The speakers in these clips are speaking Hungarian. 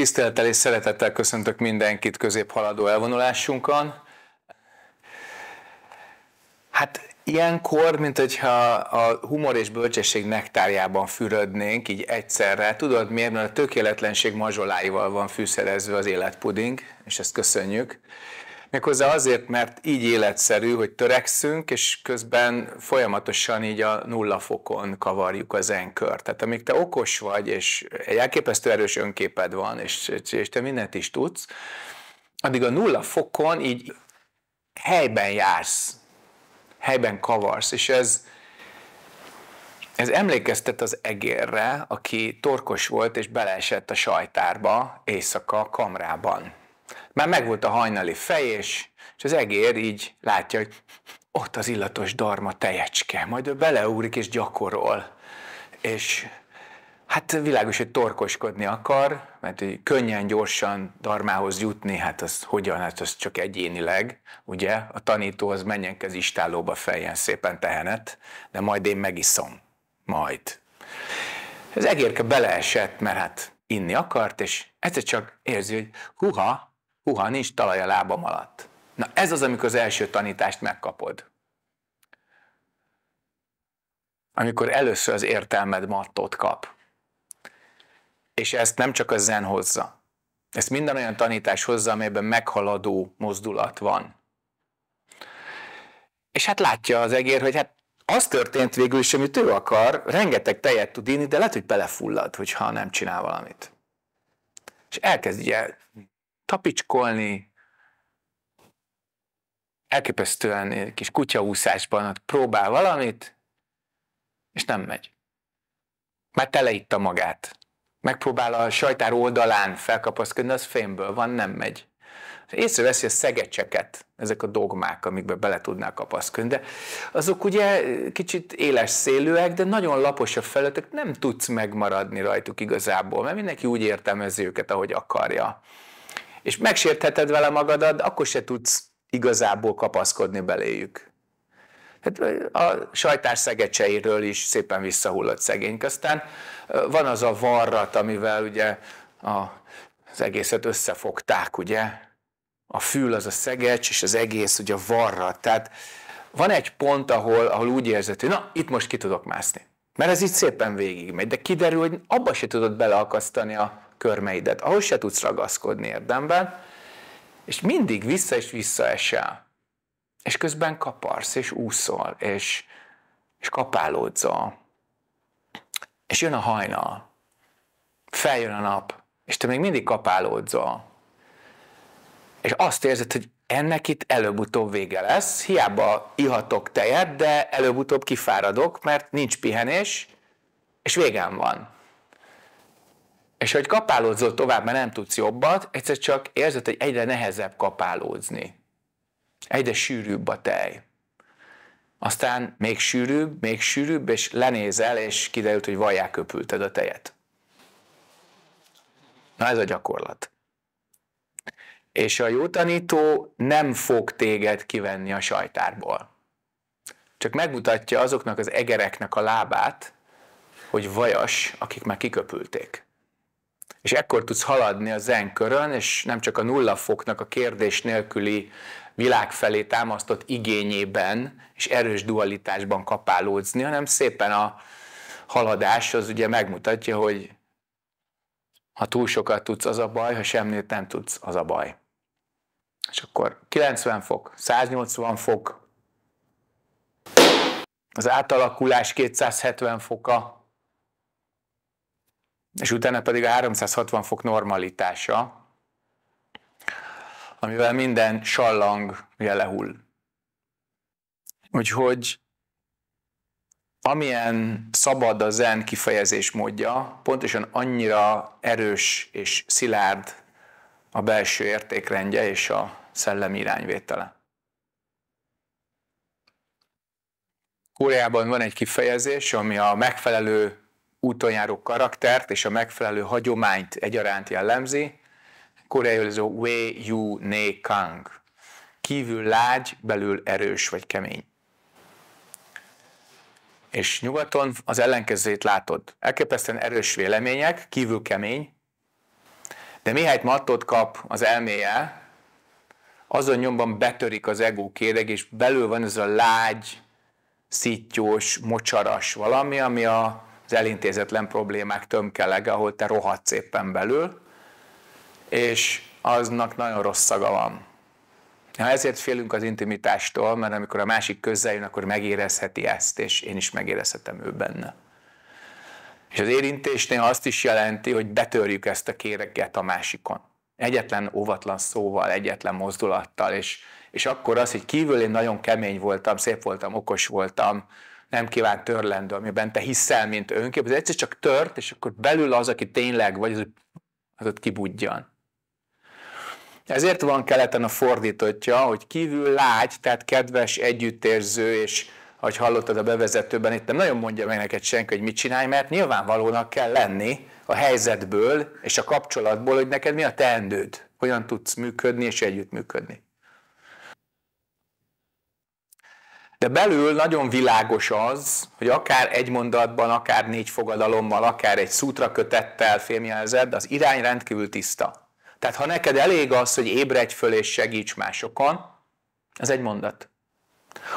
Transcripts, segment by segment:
Tisztelettel és szeretettel köszöntök mindenkit középhaladó elvonulásunkon. Hát ilyenkor, mint hogyha a humor és bölcsesség nektárjában fürödnénk, így egyszerre. Tudod miért? Mert a tökéletlenség mazsoláival van fűszerezve az életpuding, és ezt köszönjük. Méghozzá azért, mert így életszerű, hogy törekszünk, és közben folyamatosan így a nulla fokon kavarjuk az enkört. Tehát amíg te okos vagy, és egy elképesztő erős önképed van, és, és te mindent is tudsz, addig a nulla fokon így helyben jársz, helyben kavarsz, és ez, ez emlékeztet az egérre, aki torkos volt és beleesett a sajtárba éjszaka kamrában. Már megvolt a hajnali fejés, és az egér így látja, hogy ott az illatos darma tejecske. Majd ő beleúrik és gyakorol. És hát világos, hogy torkoskodni akar, mert hogy könnyen, gyorsan darmához jutni, hát az hogyan, hát az csak egyénileg, ugye? A tanítóhoz menjek az istálóba feljen szépen tehenet, de majd én megiszom. Majd. Az egérke beleesett, mert hát inni akart, és egyszer csak érzi, hogy huha, Huha, nincs talaj a lábam alatt. Na ez az, amikor az első tanítást megkapod. Amikor először az értelmed mattot kap. És ezt nem csak a zen hozza. Ezt minden olyan tanítás hozza, amelyben meghaladó mozdulat van. És hát látja az egér, hogy hát az történt végül is, amit ő akar, rengeteg tejet tud inni, de lehet, hogy belefullad, hogyha nem csinál valamit. És elkezd ugye tapicskolni, elképesztően kis kutyaúszásban próbál valamit, és nem megy. Már a magát. Megpróbál a sajtár oldalán felkapaszkodni, az fémből van, nem megy. Észreveszi a szegecseket, ezek a dogmák, amikbe bele tudnál kapaszkodni, de azok ugye kicsit éles szélűek, de nagyon a felületek, nem tudsz megmaradni rajtuk igazából, mert mindenki úgy értelmezi őket, ahogy akarja és megsértheted vele magadat, akkor se tudsz igazából kapaszkodni beléjük. Hát a sajtás szegecseiről is szépen visszahullott szegény. Aztán van az a varrat, amivel ugye a, az egészet összefogták, ugye? A fül az a szegecs, és az egész ugye a varrat. Tehát van egy pont, ahol, ahol úgy érzed, hogy na, itt most ki tudok mászni. Mert ez így szépen végigmegy, de kiderül, hogy abba se tudod beleakasztani a, körmeidet, ahhoz se tudsz ragaszkodni érdemben, és mindig vissza és vissza esel. És közben kaparsz, és úszol, és, és kapálódzol. És jön a hajnal, feljön a nap, és te még mindig kapálódzol. És azt érzed, hogy ennek itt előbb-utóbb vége lesz, hiába ihatok tejet, de előbb-utóbb kifáradok, mert nincs pihenés, és végem van. És hogy kapálódzol tovább, mert nem tudsz jobbat, egyszer csak érzed, hogy egyre nehezebb kapálódni. Egyre sűrűbb a tej. Aztán még sűrűbb, még sűrűbb, és lenézel, és kiderült, hogy vajjá köpülted a tejet. Na ez a gyakorlat. És a jó tanító nem fog téged kivenni a sajtárból. Csak megmutatja azoknak az egereknek a lábát, hogy vajas, akik már kiköpülték és ekkor tudsz haladni a zen körön, és nem csak a nulla foknak a kérdés nélküli világ felé támasztott igényében és erős dualitásban kapálódzni, hanem szépen a haladás az ugye megmutatja, hogy ha túl sokat tudsz, az a baj, ha semmit nem tudsz, az a baj. És akkor 90 fok, 180 fok, az átalakulás 270 foka, és utána pedig a 360 fok normalitása, amivel minden sallang ugye lehull. Úgyhogy amilyen szabad a zen kifejezés módja, pontosan annyira erős és szilárd a belső értékrendje és a szellemi irányvétele. Koreában van egy kifejezés, ami a megfelelő útonjáró karaktert és a megfelelő hagyományt egyaránt jellemzi, koreaiul ez a Wei Yu Ne Kang. Kívül lágy, belül erős vagy kemény. És nyugaton az ellenkezőjét látod. Elképesztően erős vélemények, kívül kemény, de mihelyt mattot kap az elméje, azon nyomban betörik az ego kéreg, és belül van ez a lágy, szítjós, mocsaras valami, ami a az elintézetlen problémák tömkelege, ahol te rohadsz éppen belül, és aznak nagyon rossz szaga van. Ha ezért félünk az intimitástól, mert amikor a másik közzel jön, akkor megérezheti ezt, és én is megérezhetem ő benne. És az érintésnél azt is jelenti, hogy betörjük ezt a kéreget a másikon. Egyetlen óvatlan szóval, egyetlen mozdulattal, és, és akkor az, hogy kívül én nagyon kemény voltam, szép voltam, okos voltam, nem kíván törlendő, amiben te hiszel, mint önkép, az egyszer csak tört, és akkor belül az, aki tényleg vagy, az, az ott kibudjan. Ezért van keleten a fordítottja, hogy kívül lágy, tehát kedves, együttérző, és ahogy hallottad a bevezetőben, itt nem nagyon mondja meg neked senki, hogy mit csinálj, mert nyilvánvalónak kell lenni a helyzetből és a kapcsolatból, hogy neked mi a teendőd, hogyan tudsz működni és együttműködni. De belül nagyon világos az, hogy akár egy mondatban, akár négy fogadalommal, akár egy szútra kötettel fémjelzed, az irány rendkívül tiszta. Tehát ha neked elég az, hogy ébredj föl és segíts másokon, ez egy mondat.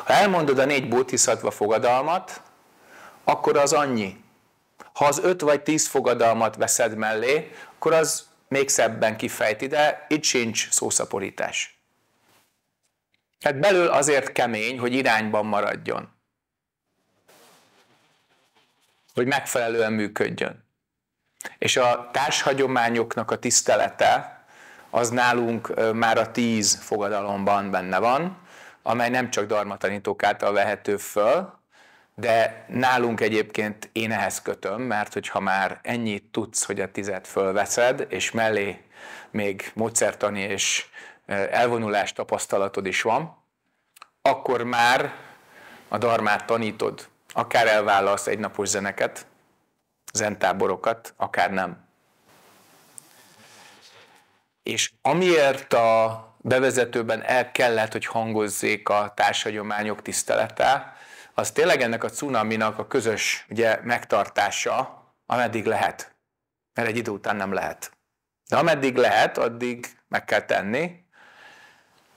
Ha elmondod a négy bótiszatva fogadalmat, akkor az annyi. Ha az öt vagy tíz fogadalmat veszed mellé, akkor az még szebben kifejti, de itt sincs szószaporítás. Tehát belül azért kemény, hogy irányban maradjon. Hogy megfelelően működjön. És a társhagyományoknak a tisztelete, az nálunk már a tíz fogadalomban benne van, amely nem csak darmatanítók által vehető föl, de nálunk egyébként én ehhez kötöm, mert hogyha már ennyit tudsz, hogy a tizet fölveszed, és mellé még módszertani és elvonulás tapasztalatod is van, akkor már a darmát tanítod. Akár elvállalsz egynapos zeneket, zentáborokat, akár nem. És amiért a bevezetőben el kellett, hogy hangozzék a társadalmányok tisztelete, az tényleg ennek a cunaminak a közös ugye, megtartása, ameddig lehet. Mert egy idő után nem lehet. De ameddig lehet, addig meg kell tenni,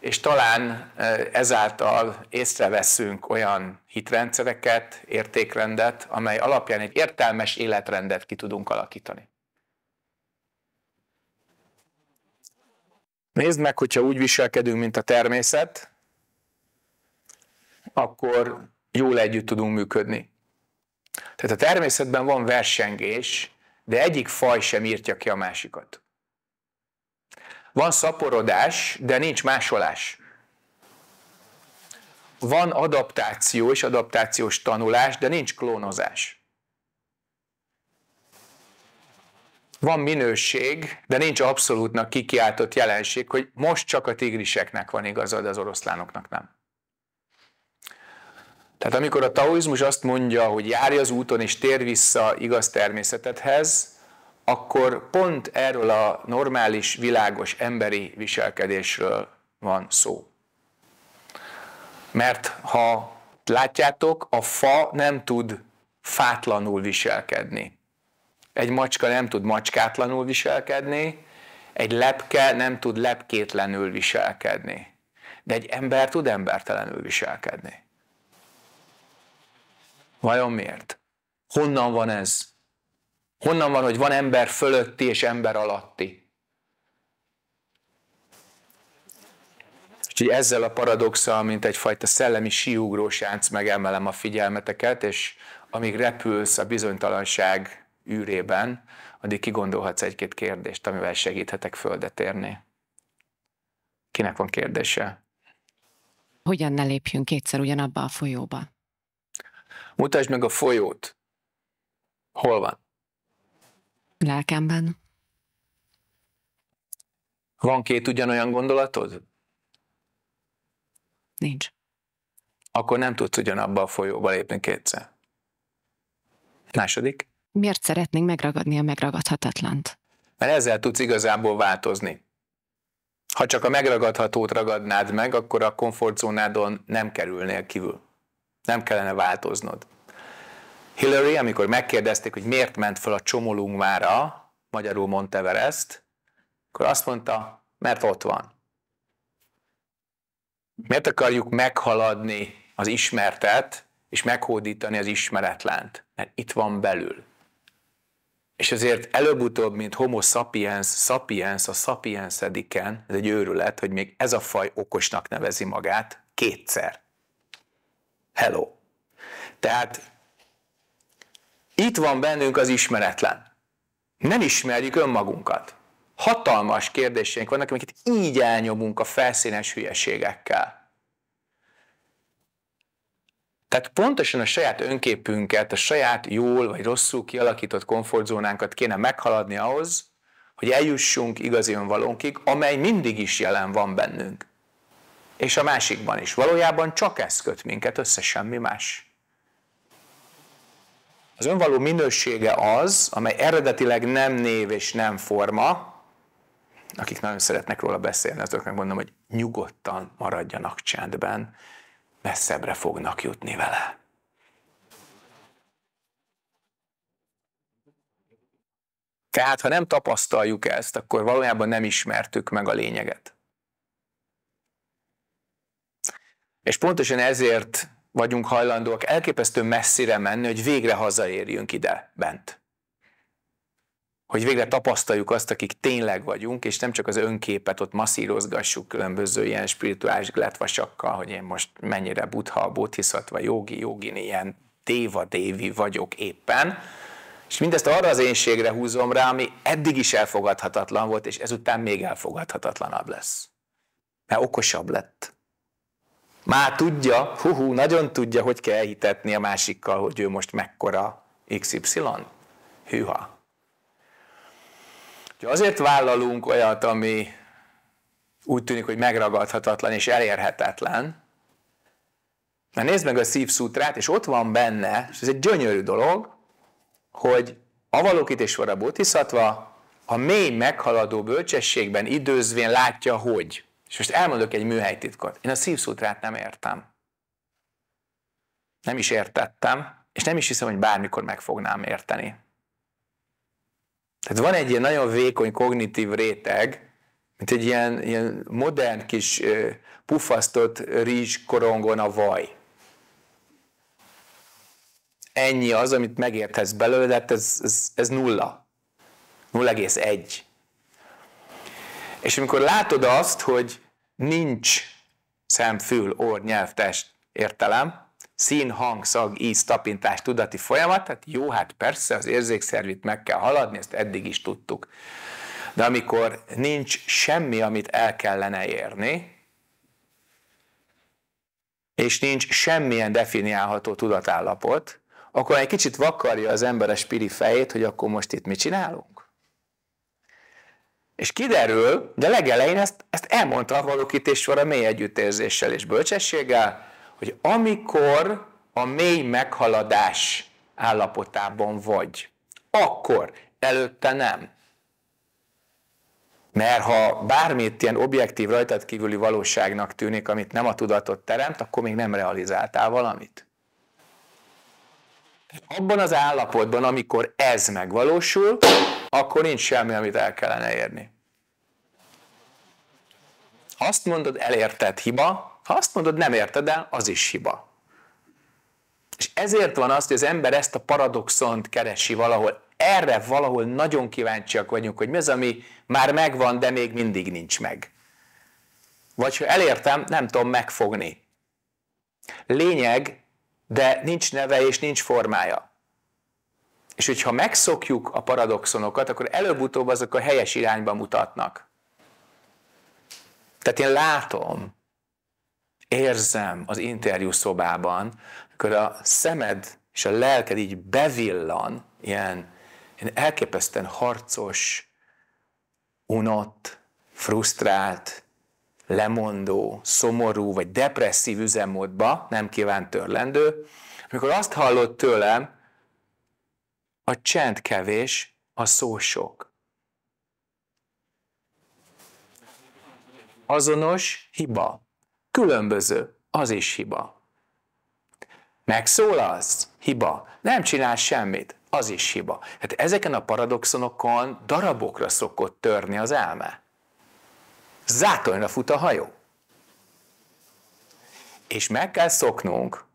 és talán ezáltal észreveszünk olyan hitrendszereket, értékrendet, amely alapján egy értelmes életrendet ki tudunk alakítani. Nézd meg, hogyha úgy viselkedünk, mint a természet, akkor jól együtt tudunk működni. Tehát a természetben van versengés, de egyik faj sem írtja ki a másikat. Van szaporodás, de nincs másolás. Van adaptáció és adaptációs tanulás, de nincs klónozás. Van minőség, de nincs abszolútnak kikiáltott jelenség, hogy most csak a tigriseknek van igazad, de az oroszlánoknak nem. Tehát amikor a taoizmus azt mondja, hogy járj az úton és tér vissza igaz természetedhez, akkor pont erről a normális, világos emberi viselkedésről van szó. Mert ha látjátok, a fa nem tud fátlanul viselkedni. Egy macska nem tud macskátlanul viselkedni, egy lepke nem tud lepkétlenül viselkedni. De egy ember tud embertelenül viselkedni. Vajon miért? Honnan van ez? Honnan van, hogy van ember fölötti és ember alatti? Úgyhogy ezzel a paradoxal, mint egyfajta szellemi siugrós sánc megemelem a figyelmeteket, és amíg repülsz a bizonytalanság űrében, addig kigondolhatsz egy-két kérdést, amivel segíthetek földet érni. Kinek van kérdése? Hogyan ne lépjünk kétszer ugyanabba a folyóba? Mutasd meg a folyót. Hol van? Lelkemben. Van két ugyanolyan gondolatod? Nincs. Akkor nem tudsz ugyanabba a folyóba lépni kétszer. Második? Miért szeretnénk megragadni a megragadhatatlant? Mert ezzel tudsz igazából változni. Ha csak a megragadhatót ragadnád meg, akkor a komfortzónádon nem kerülnél kívül. Nem kellene változnod. Hillary, amikor megkérdezték, hogy miért ment fel a csomolungvára, magyarul Monteverest, akkor azt mondta, mert ott van. Miért akarjuk meghaladni az ismertet, és meghódítani az ismeretlent? Mert itt van belül. És azért előbb-utóbb, mint homo sapiens, sapiens a sapiensediken, ez egy őrület, hogy még ez a faj okosnak nevezi magát kétszer. Hello. Tehát itt van bennünk az ismeretlen. Nem ismerjük önmagunkat. Hatalmas kérdéseink vannak, amiket így elnyomunk a felszínes hülyeségekkel. Tehát pontosan a saját önképünket, a saját jól vagy rosszul kialakított komfortzónánkat kéne meghaladni ahhoz, hogy eljussunk igazi önvalónkig, amely mindig is jelen van bennünk. És a másikban is. Valójában csak ez köt minket össze, semmi más. Az önvaló minősége az, amely eredetileg nem név és nem forma, akik nagyon szeretnek róla beszélni, azoknak mondom, hogy nyugodtan maradjanak csendben, messzebbre fognak jutni vele. Tehát, ha nem tapasztaljuk ezt, akkor valójában nem ismertük meg a lényeget. És pontosan ezért vagyunk hajlandóak elképesztő messzire menni, hogy végre hazaérjünk ide bent. Hogy végre tapasztaljuk azt, akik tényleg vagyunk, és nem csak az önképet ott masszírozgassuk különböző ilyen spirituális gletvasakkal, hogy én most mennyire butha, bodhisattva, jogi, jogin, ilyen déva dévi vagyok éppen, és mindezt arra az énségre húzom rá, ami eddig is elfogadhatatlan volt, és ezután még elfogadhatatlanabb lesz. Mert okosabb lett már tudja, hú, hú nagyon tudja, hogy kell hitetni a másikkal, hogy ő most mekkora XY. Hűha. Úgyhogy azért vállalunk olyat, ami úgy tűnik, hogy megragadhatatlan és elérhetetlen, Na nézd meg a szívszútrát, és ott van benne, és ez egy gyönyörű dolog, hogy a avalokitésvara bodhisattva a mély meghaladó bölcsességben időzvén látja, hogy és most elmondok egy műhelytitkot. Én a szívszútrát nem értem. Nem is értettem, és nem is hiszem, hogy bármikor meg fognám érteni. Tehát van egy ilyen nagyon vékony kognitív réteg, mint egy ilyen, ilyen modern kis pufasztott rizs korongon a vaj. Ennyi az, amit megérthetsz belőle, de hát ez, ez, ez nulla. 0,1. És amikor látod azt, hogy nincs fül, orr, test, értelem, szín, hang, szag, íz, tapintás, tudati folyamat, tehát jó, hát persze az érzékszervit meg kell haladni, ezt eddig is tudtuk. De amikor nincs semmi, amit el kellene érni, és nincs semmilyen definiálható tudatállapot, akkor egy kicsit vakarja az ember a spiri fejét, hogy akkor most itt mit csinálunk? És kiderül, de legelején ezt, ezt elmondta a mély együttérzéssel és bölcsességgel, hogy amikor a mély meghaladás állapotában vagy, akkor, előtte nem. Mert ha bármit ilyen objektív, rajtad kívüli valóságnak tűnik, amit nem a tudatot teremt, akkor még nem realizáltál valamit. Abban az állapotban, amikor ez megvalósul, akkor nincs semmi, amit el kellene érni. Ha azt mondod, elérted hiba, ha azt mondod, nem érted el, az is hiba. És ezért van az, hogy az ember ezt a paradoxont keresi valahol. Erre valahol nagyon kíváncsiak vagyunk, hogy mi az, ami már megvan, de még mindig nincs meg. Vagy ha elértem, nem tudom megfogni. Lényeg, de nincs neve és nincs formája. És hogyha megszokjuk a paradoxonokat, akkor előbb-utóbb azok a helyes irányba mutatnak. Tehát én látom, érzem az interjú szobában, akkor a szemed és a lelked így bevillan, ilyen, ilyen elképesztően harcos, unott, frusztrált, lemondó, szomorú vagy depresszív üzemmódba, nem kíván törlendő, amikor azt hallott tőlem, a csend kevés, a szó sok. Azonos hiba. Különböző, az is hiba. Megszólalsz? Hiba. Nem csinálsz semmit? Az is hiba. Hát ezeken a paradoxonokon darabokra szokott törni az elme. Zátonyra fut a hajó. És meg kell szoknunk,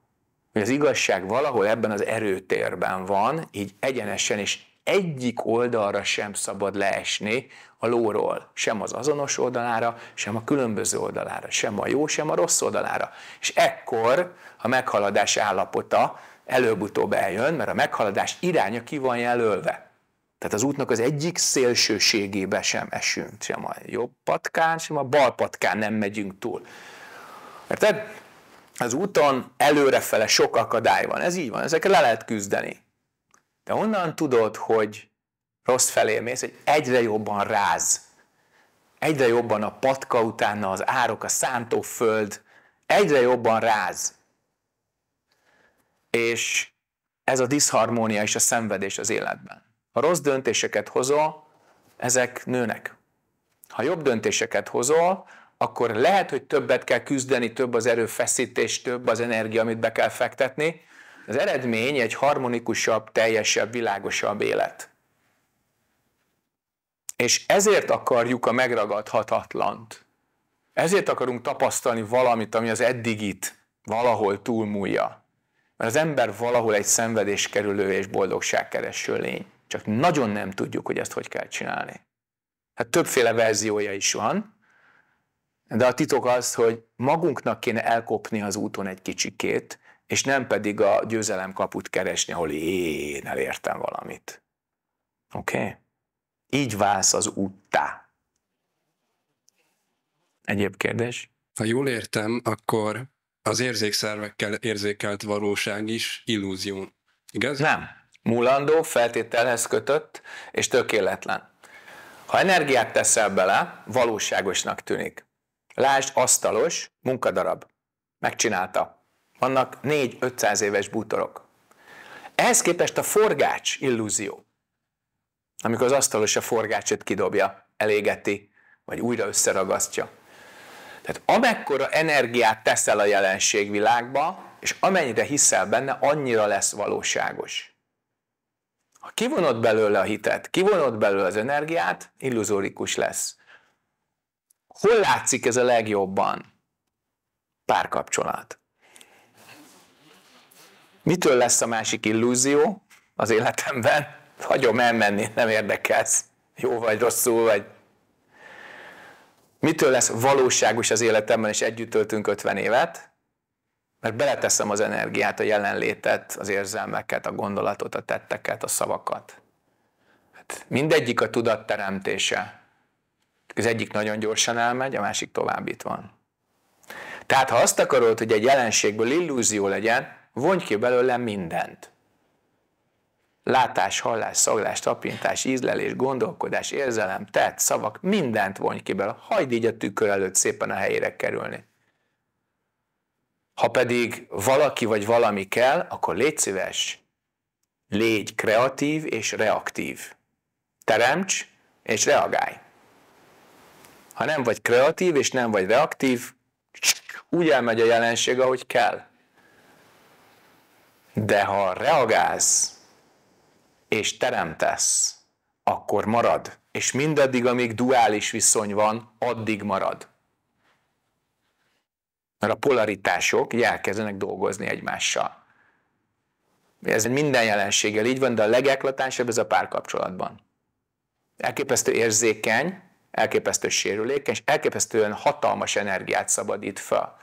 hogy az igazság valahol ebben az erőtérben van, így egyenesen és egyik oldalra sem szabad leesni a lóról, sem az azonos oldalára, sem a különböző oldalára, sem a jó, sem a rossz oldalára. És ekkor a meghaladás állapota előbb-utóbb eljön, mert a meghaladás iránya ki van jelölve. Tehát az útnak az egyik szélsőségébe sem esünk, sem a jobb patkán, sem a bal patkán nem megyünk túl. Érted? az úton előrefele sok akadály van. Ez így van, ezeket le lehet küzdeni. De onnan tudod, hogy rossz felé mész, hogy egyre jobban ráz. Egyre jobban a patka utána az árok, a szántóföld, egyre jobban ráz. És ez a diszharmónia és a szenvedés az életben. Ha rossz döntéseket hozol, ezek nőnek. Ha jobb döntéseket hozol, akkor lehet, hogy többet kell küzdeni, több az erőfeszítés, több az energia, amit be kell fektetni. Az eredmény egy harmonikusabb, teljesebb, világosabb élet. És ezért akarjuk a megragadhatatlant. Ezért akarunk tapasztalni valamit, ami az eddigit valahol túlmúlja. Mert az ember valahol egy szenvedés kerülő és boldogságkereső lény. Csak nagyon nem tudjuk, hogy ezt hogy kell csinálni. Hát többféle verziója is van, de a titok az, hogy magunknak kéne elkopni az úton egy kicsikét, és nem pedig a győzelem kaput keresni, ahol én elértem valamit. Oké? Okay? Így válsz az úttá. Egyéb kérdés? Ha jól értem, akkor az érzékszervekkel érzékelt valóság is illúzió. Igaz? Nem. Múlandó, feltételhez kötött, és tökéletlen. Ha energiát teszel bele, valóságosnak tűnik. Lásd, asztalos, munkadarab. Megcsinálta. Vannak 4-500 éves bútorok. Ehhez képest a forgács illúzió. Amikor az asztalos a forgácsot kidobja, elégeti, vagy újra összeragasztja. Tehát amekkora energiát teszel a jelenségvilágba, és amennyire hiszel benne, annyira lesz valóságos. Ha kivonod belőle a hitet, kivonod belőle az energiát, illuzórikus lesz. Hol látszik ez a legjobban? Párkapcsolat. Mitől lesz a másik illúzió az életemben? Hagyom elmenni, nem érdekelsz. Jó vagy, rosszul vagy. Mitől lesz valóságos az életemben, és együtt töltünk 50 évet? Mert beleteszem az energiát, a jelenlétet, az érzelmeket, a gondolatot, a tetteket, a szavakat. Hát mindegyik a tudatteremtése. Az egyik nagyon gyorsan elmegy, a másik tovább itt van. Tehát ha azt akarod, hogy egy jelenségből illúzió legyen, vonj ki belőle mindent. Látás, hallás, szaglás, tapintás, ízlelés, gondolkodás, érzelem, tett, szavak, mindent vonj ki belőle. Hagyd így a tükör előtt szépen a helyére kerülni. Ha pedig valaki vagy valami kell, akkor légy szíves, légy kreatív és reaktív. Teremts és reagálj. Ha nem vagy kreatív és nem vagy reaktív, úgy elmegy a jelenség, ahogy kell. De ha reagálsz, és teremtesz, akkor marad. És mindaddig, amíg duális viszony van, addig marad. Mert a polaritások elkezdenek dolgozni egymással. Ez minden jelenséggel így van, de a legeklatásabb ez a párkapcsolatban. Elképesztő érzékeny, elképesztő sérülékeny, és elképesztően hatalmas energiát szabadít fel.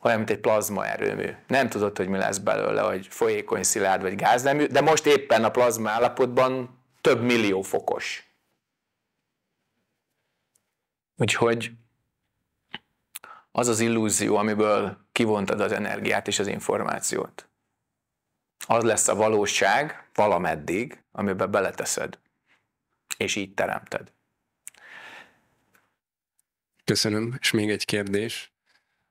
Olyan, mint egy plazma erőmű. Nem tudod, hogy mi lesz belőle, hogy folyékony, szilárd vagy gáznemű, de most éppen a plazma állapotban több millió fokos. Úgyhogy az az illúzió, amiből kivontad az energiát és az információt. Az lesz a valóság valameddig, amiben beleteszed, és így teremted. Köszönöm, és még egy kérdés.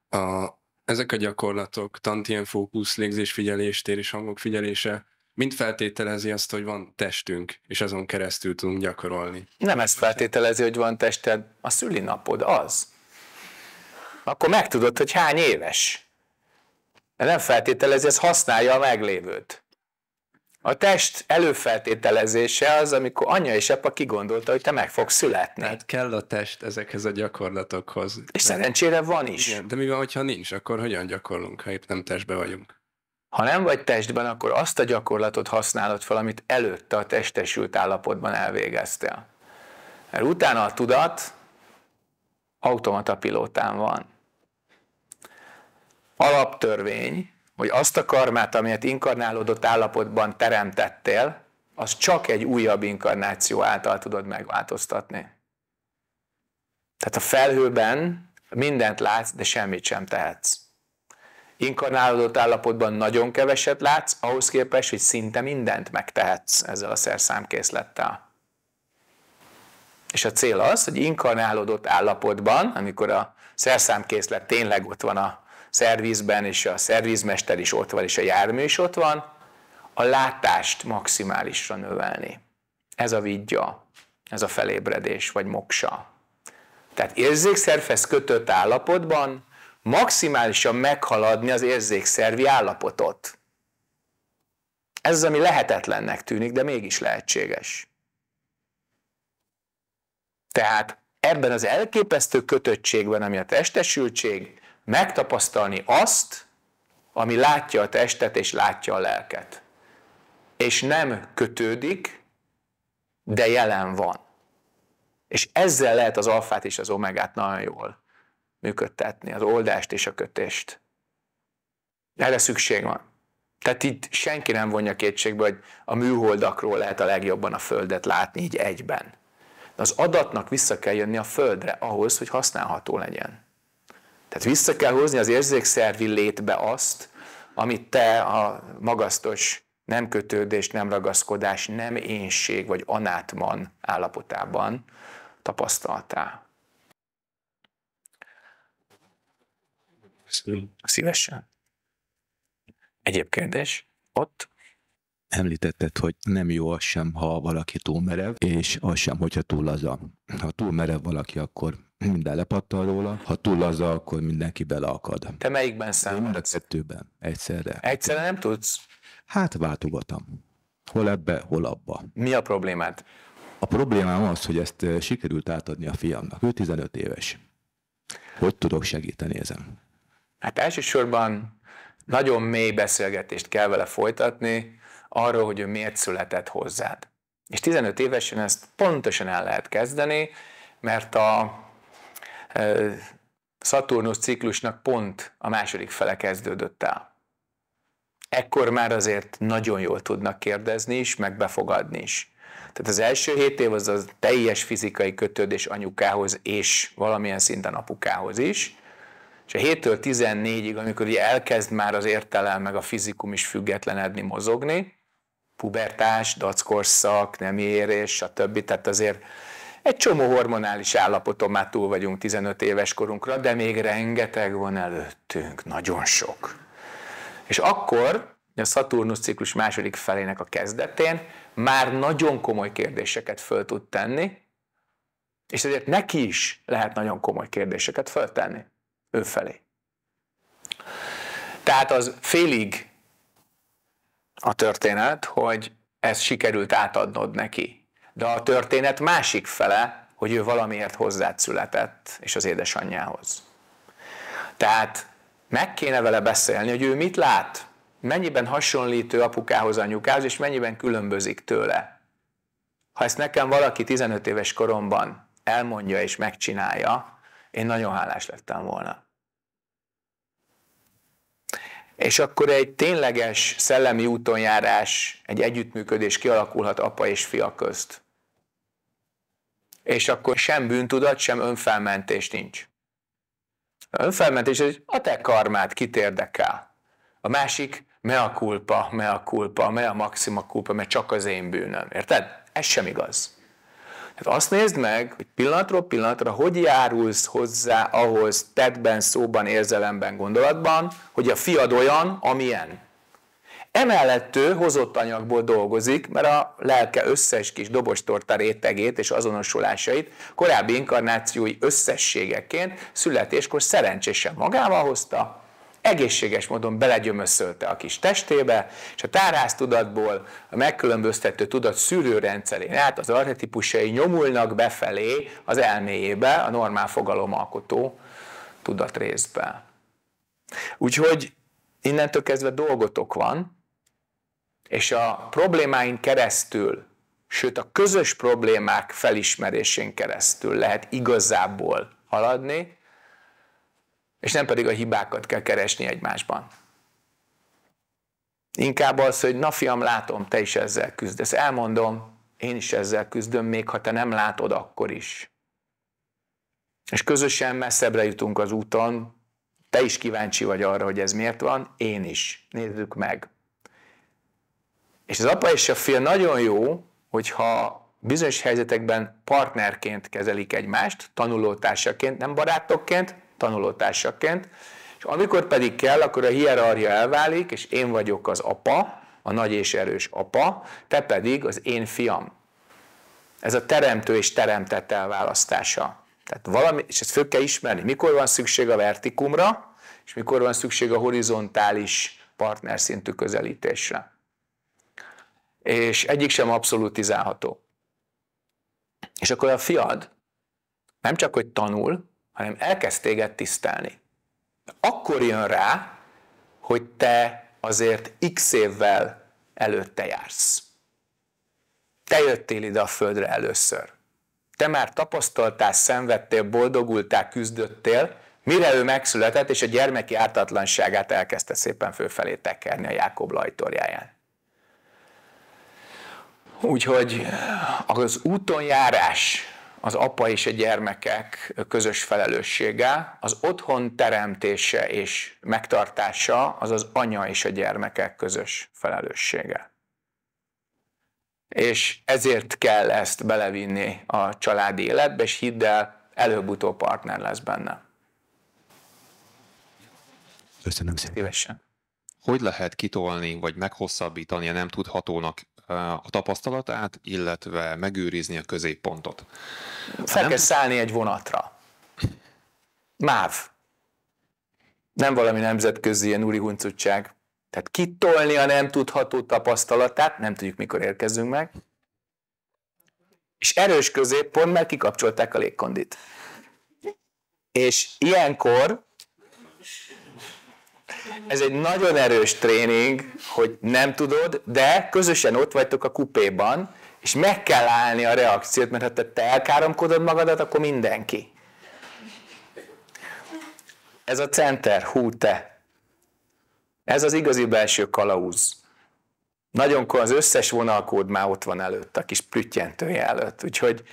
A, ezek a gyakorlatok, tantien fókusz, légzésfigyelés, tér és hangok figyelése, mind feltételezi azt, hogy van testünk, és azon keresztül tudunk gyakorolni. Nem ezt feltételezi, hogy van tested, a szülinapod az. Akkor megtudod, hogy hány éves. De nem feltételezi, ez használja a meglévőt. A test előfeltételezése az, amikor anya és apa kigondolta, hogy te meg fogsz születni. Tehát kell a test ezekhez a gyakorlatokhoz. És de... szerencsére van is. Igen, de mi van, hogyha nincs, akkor hogyan gyakorlunk, ha épp nem testbe vagyunk? Ha nem vagy testben, akkor azt a gyakorlatot használod fel, amit előtte a testesült állapotban elvégeztél. Mert utána a tudat automata pilótán van. Alaptörvény, hogy azt a karmát, amelyet inkarnálódott állapotban teremtettél, az csak egy újabb inkarnáció által tudod megváltoztatni. Tehát a felhőben mindent látsz, de semmit sem tehetsz. Inkarnálódott állapotban nagyon keveset látsz, ahhoz képest, hogy szinte mindent megtehetsz ezzel a szerszámkészlettel. És a cél az, hogy inkarnálódott állapotban, amikor a szerszámkészlet tényleg ott van a szervizben, és a szervizmester is ott van, és a jármű is ott van, a látást maximálisra növelni. Ez a vidja, ez a felébredés, vagy moksa. Tehát érzékszervhez kötött állapotban maximálisan meghaladni az érzékszervi állapotot. Ez az, ami lehetetlennek tűnik, de mégis lehetséges. Tehát ebben az elképesztő kötöttségben, ami a testesültség, megtapasztalni azt, ami látja a testet és látja a lelket. És nem kötődik, de jelen van. És ezzel lehet az alfát és az omegát nagyon jól működtetni, az oldást és a kötést. Erre szükség van. Tehát itt senki nem vonja kétségbe, hogy a műholdakról lehet a legjobban a Földet látni így egyben. De az adatnak vissza kell jönni a Földre ahhoz, hogy használható legyen. Tehát vissza kell hozni az érzékszervi létbe azt, amit te a magasztos nem kötődés, nem ragaszkodás, nem énség vagy anátman állapotában tapasztaltál. Szívesen. Egyéb kérdés? Ott? Említetted, hogy nem jó az sem, ha valaki túl merev, és az sem, hogyha túl laza. Ha túl merev valaki, akkor minden lepattal róla, ha túl az, akkor mindenki beleakad. Te melyikben számolsz? Mind a kettőben, egyszerre. Egyszerre nem tudsz? Hát váltogatom. Hol ebbe, hol abba. Mi a problémát? A problémám az, hogy ezt eh, sikerült átadni a fiamnak. Ő 15 éves. Hogy tudok segíteni ezen? Hát elsősorban nagyon mély beszélgetést kell vele folytatni arról, hogy ő miért született hozzád. És 15 évesen ezt pontosan el lehet kezdeni, mert a Szaturnusz ciklusnak pont a második fele kezdődött el. Ekkor már azért nagyon jól tudnak kérdezni is, meg befogadni is. Tehát az első hét év az a teljes fizikai kötődés anyukához és valamilyen szinten apukához is, és a 7-től 14-ig, amikor ugye elkezd már az értelem, meg a fizikum is függetlenedni, mozogni, pubertás, dackorszak, nem érés, stb. Tehát azért egy csomó hormonális állapoton már túl vagyunk 15 éves korunkra, de még rengeteg van előttünk, nagyon sok. És akkor, a Szaturnusz ciklus második felének a kezdetén már nagyon komoly kérdéseket föl tud tenni, és ezért neki is lehet nagyon komoly kérdéseket föltenni, ő felé. Tehát az félig a történet, hogy ez sikerült átadnod neki, de a történet másik fele, hogy ő valamiért hozzád született, és az édesanyjához. Tehát meg kéne vele beszélni, hogy ő mit lát, mennyiben hasonlítő apukához, anyukához, és mennyiben különbözik tőle. Ha ezt nekem valaki 15 éves koromban elmondja és megcsinálja, én nagyon hálás lettem volna. És akkor egy tényleges szellemi útonjárás, egy együttműködés kialakulhat apa és fia közt és akkor sem bűntudat, sem önfelmentés nincs. Önfelmentés, hogy a te karmát kit érdekel. A másik, me a kulpa, me a kulpa, me a maxima kulpa, mert csak az én bűnöm. Érted? Ez sem igaz. Tehát azt nézd meg, hogy pillanatról pillanatra hogy járulsz hozzá ahhoz tettben, szóban, érzelemben, gondolatban, hogy a fiad olyan, amilyen. Emellett ő hozott anyagból dolgozik, mert a lelke összes kis dobostorta rétegét és azonosulásait korábbi inkarnációi összességeként születéskor szerencsésen magával hozta, egészséges módon belegyömöszölte a kis testébe, és a tárháztudatból a megkülönböztető tudat szűrőrendszerén át az arhetipusai nyomulnak befelé az elméjébe, a normál fogalomalkotó tudatrészbe. Úgyhogy innentől kezdve dolgotok van, és a problémáin keresztül, sőt a közös problémák felismerésén keresztül lehet igazából haladni, és nem pedig a hibákat kell keresni egymásban. Inkább az, hogy na fiam, látom, te is ezzel küzdesz. Elmondom, én is ezzel küzdöm, még ha te nem látod, akkor is. És közösen messzebbre jutunk az úton, te is kíváncsi vagy arra, hogy ez miért van, én is. Nézzük meg. És az apa és a fia nagyon jó, hogyha bizonyos helyzetekben partnerként kezelik egymást, tanulótársaként, nem barátokként, tanulótársaként, és amikor pedig kell, akkor a hierarchia elválik, és én vagyok az apa, a nagy és erős apa, te pedig az én fiam. Ez a teremtő és teremtett elválasztása. Tehát valami, és ezt föl kell ismerni, mikor van szükség a vertikumra, és mikor van szükség a horizontális partnerszintű közelítésre és egyik sem abszolútizálható. És akkor a fiad nem csak, hogy tanul, hanem elkezd téged tisztelni. Akkor jön rá, hogy te azért x évvel előtte jársz. Te jöttél ide a földre először. Te már tapasztaltál, szenvedtél, boldogultál, küzdöttél, mire ő megszületett, és a gyermeki ártatlanságát elkezdte szépen fölfelé tekerni a Jákob lajtorjáján. Úgyhogy eh, az úton járás az apa és a gyermekek közös felelőssége, az otthon teremtése és megtartása az az anya és a gyermekek közös felelőssége. És ezért kell ezt belevinni a családi életbe, és hidd el, előbb-utóbb partner lesz benne. Köszönöm szépen. Hogy lehet kitolni, vagy meghosszabbítani a nem tudhatónak a tapasztalatát, illetve megőrizni a középpontot. Hát Fel nem... kell szállni egy vonatra. MÁV. Nem valami nemzetközi ilyen úri huncutság. Tehát kitolni a nem tudható tapasztalatát, nem tudjuk mikor érkezünk meg, és erős középpont, mert kikapcsolták a légkondit. És ilyenkor ez egy nagyon erős tréning, hogy nem tudod, de közösen ott vagytok a kupéban, és meg kell állni a reakciót, mert ha te elkáromkodod magadat, akkor mindenki. Ez a center, hú te. Ez az igazi belső kalauz. Nagyon az összes vonalkód már ott van előtt, a kis prüttyentője előtt, úgyhogy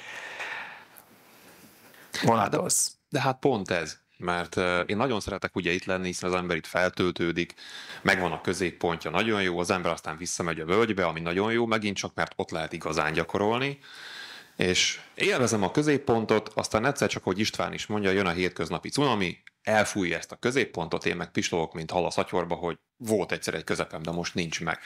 vonadoz. Hát, de hát pont ez mert én nagyon szeretek ugye itt lenni, hiszen az ember itt feltöltődik, megvan a középpontja, nagyon jó, az ember aztán visszamegy a völgybe, ami nagyon jó, megint csak mert ott lehet igazán gyakorolni, és élvezem a középpontot, aztán egyszer csak, hogy István is mondja, jön a hétköznapi cunami, elfújja ezt a középpontot, én meg pislogok, mint hal a szatyorba, hogy volt egyszer egy közepem, de most nincs meg.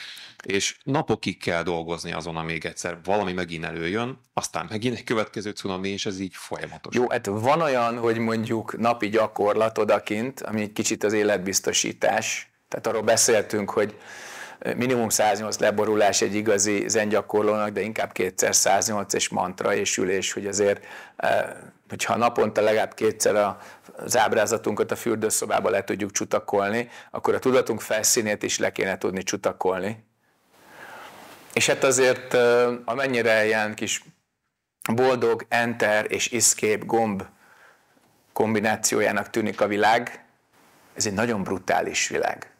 És napokig kell dolgozni azon, amíg egyszer valami megint előjön, aztán megint egy következő cunami, és ez így folyamatos. Jó, hát van olyan, hogy mondjuk napi gyakorlat odakint, ami egy kicsit az életbiztosítás, tehát arról beszéltünk, hogy minimum 108 leborulás egy igazi zengyakorlónak, de inkább kétszer 108 és mantra és ülés, hogy azért eh, hogyha naponta legalább kétszer az ábrázatunkat a fürdőszobába le tudjuk csutakolni, akkor a tudatunk felszínét is le kéne tudni csutakolni. És hát azért amennyire ilyen kis boldog Enter és Escape gomb kombinációjának tűnik a világ, ez egy nagyon brutális világ.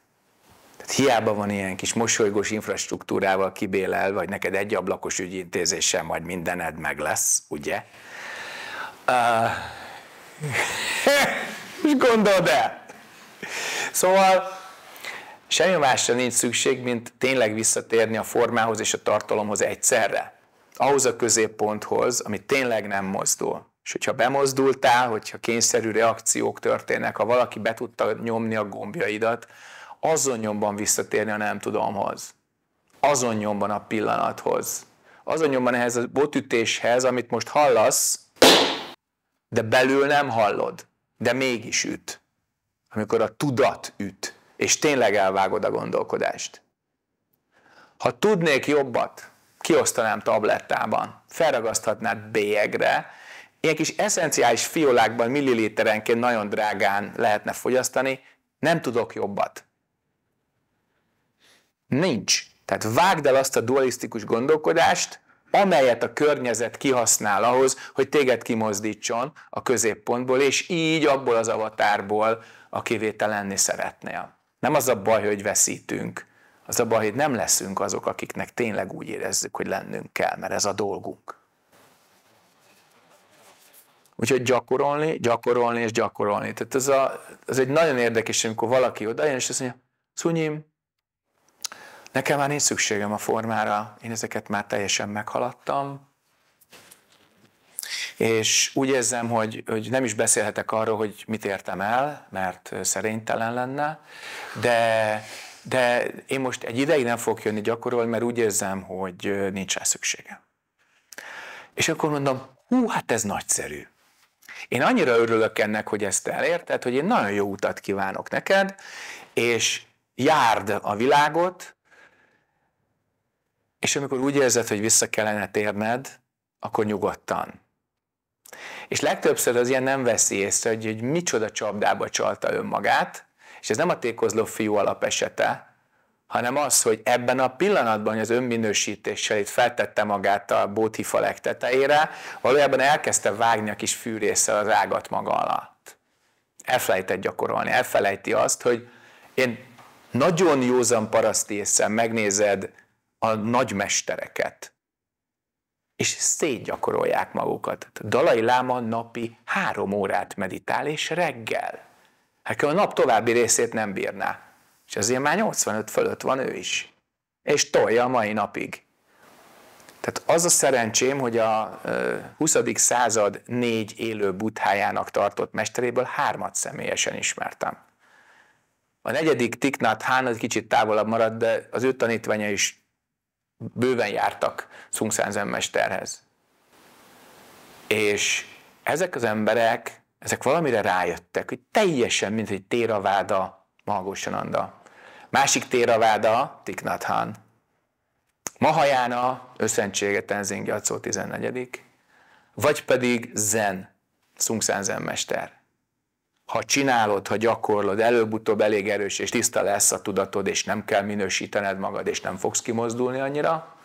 Tehát hiába van ilyen kis mosolygós infrastruktúrával kibélel, vagy neked egy ablakos ügyintézéssel majd mindened meg lesz, ugye? és gondold el! Szóval semmi másra nincs szükség, mint tényleg visszatérni a formához és a tartalomhoz egyszerre. Ahhoz a középponthoz, ami tényleg nem mozdul. És hogyha bemozdultál, hogyha kényszerű reakciók történnek, ha valaki be tudta nyomni a gombjaidat, azon nyomban visszatérni a nem tudomhoz. Azon nyomban a pillanathoz. Azon nyomban ehhez a botütéshez, amit most hallasz, de belül nem hallod, de mégis üt. Amikor a tudat üt, és tényleg elvágod a gondolkodást. Ha tudnék jobbat, kiosztanám tablettában, felragaszthatnád bélyegre, ilyen kis eszenciális fiolákban milliliterenként nagyon drágán lehetne fogyasztani, nem tudok jobbat. Nincs. Tehát vágd el azt a dualisztikus gondolkodást, amelyet a környezet kihasznál ahhoz, hogy téged kimozdítson a középpontból, és így abból az avatárból, a kivétel lenni szeretnél. Nem az a baj, hogy veszítünk, az a baj, hogy nem leszünk azok, akiknek tényleg úgy érezzük, hogy lennünk kell, mert ez a dolgunk. Úgyhogy gyakorolni, gyakorolni és gyakorolni. Tehát ez, a, ez egy nagyon érdekes, amikor valaki odajön, és azt mondja, Szunyim, Nekem már nincs szükségem a formára, én ezeket már teljesen meghaladtam, és úgy érzem, hogy, hogy nem is beszélhetek arról, hogy mit értem el, mert szerénytelen lenne, de, de én most egy ideig nem fogok jönni gyakorolni, mert úgy érzem, hogy nincs rá szükségem. És akkor mondom, hú, hát ez nagyszerű. Én annyira örülök ennek, hogy ezt elérted, hogy én nagyon jó utat kívánok neked, és járd a világot, és amikor úgy érzed, hogy vissza kellene térned, akkor nyugodtan. És legtöbbször az ilyen nem veszi észre, hogy, hogy micsoda csapdába csalta önmagát, és ez nem a tékozló fiú alapesete, hanem az, hogy ebben a pillanatban, hogy az önminősítéssel itt feltette magát a bóthifa legtetejére, valójában elkezdte vágni a kis fűrészsel az ágat maga alatt. Elfelejtett gyakorolni, elfelejti azt, hogy én nagyon józan paraszt észre megnézed a nagymestereket, és szétgyakorolják magukat. Dalai Láma napi három órát meditál, és reggel. Hát a nap további részét nem bírná. És azért már 85 fölött van ő is. És tolja a mai napig. Tehát az a szerencsém, hogy a 20. század négy élő buthájának tartott mesteréből hármat személyesen ismertem. A negyedik Tiknát Hán az kicsit távolabb maradt, de az ő tanítványa is bőven jártak Szungszánzen mesterhez. És ezek az emberek, ezek valamire rájöttek, hogy teljesen, mint egy téraváda, Malgósananda. Másik téraváda, Tiknathan. Mahajána, összentsége Tenzing Gyatszó 14. Vagy pedig Zen, Szungszánzen mester ha csinálod, ha gyakorlod, előbb-utóbb elég erős és tiszta lesz a tudatod, és nem kell minősítened magad, és nem fogsz kimozdulni annyira.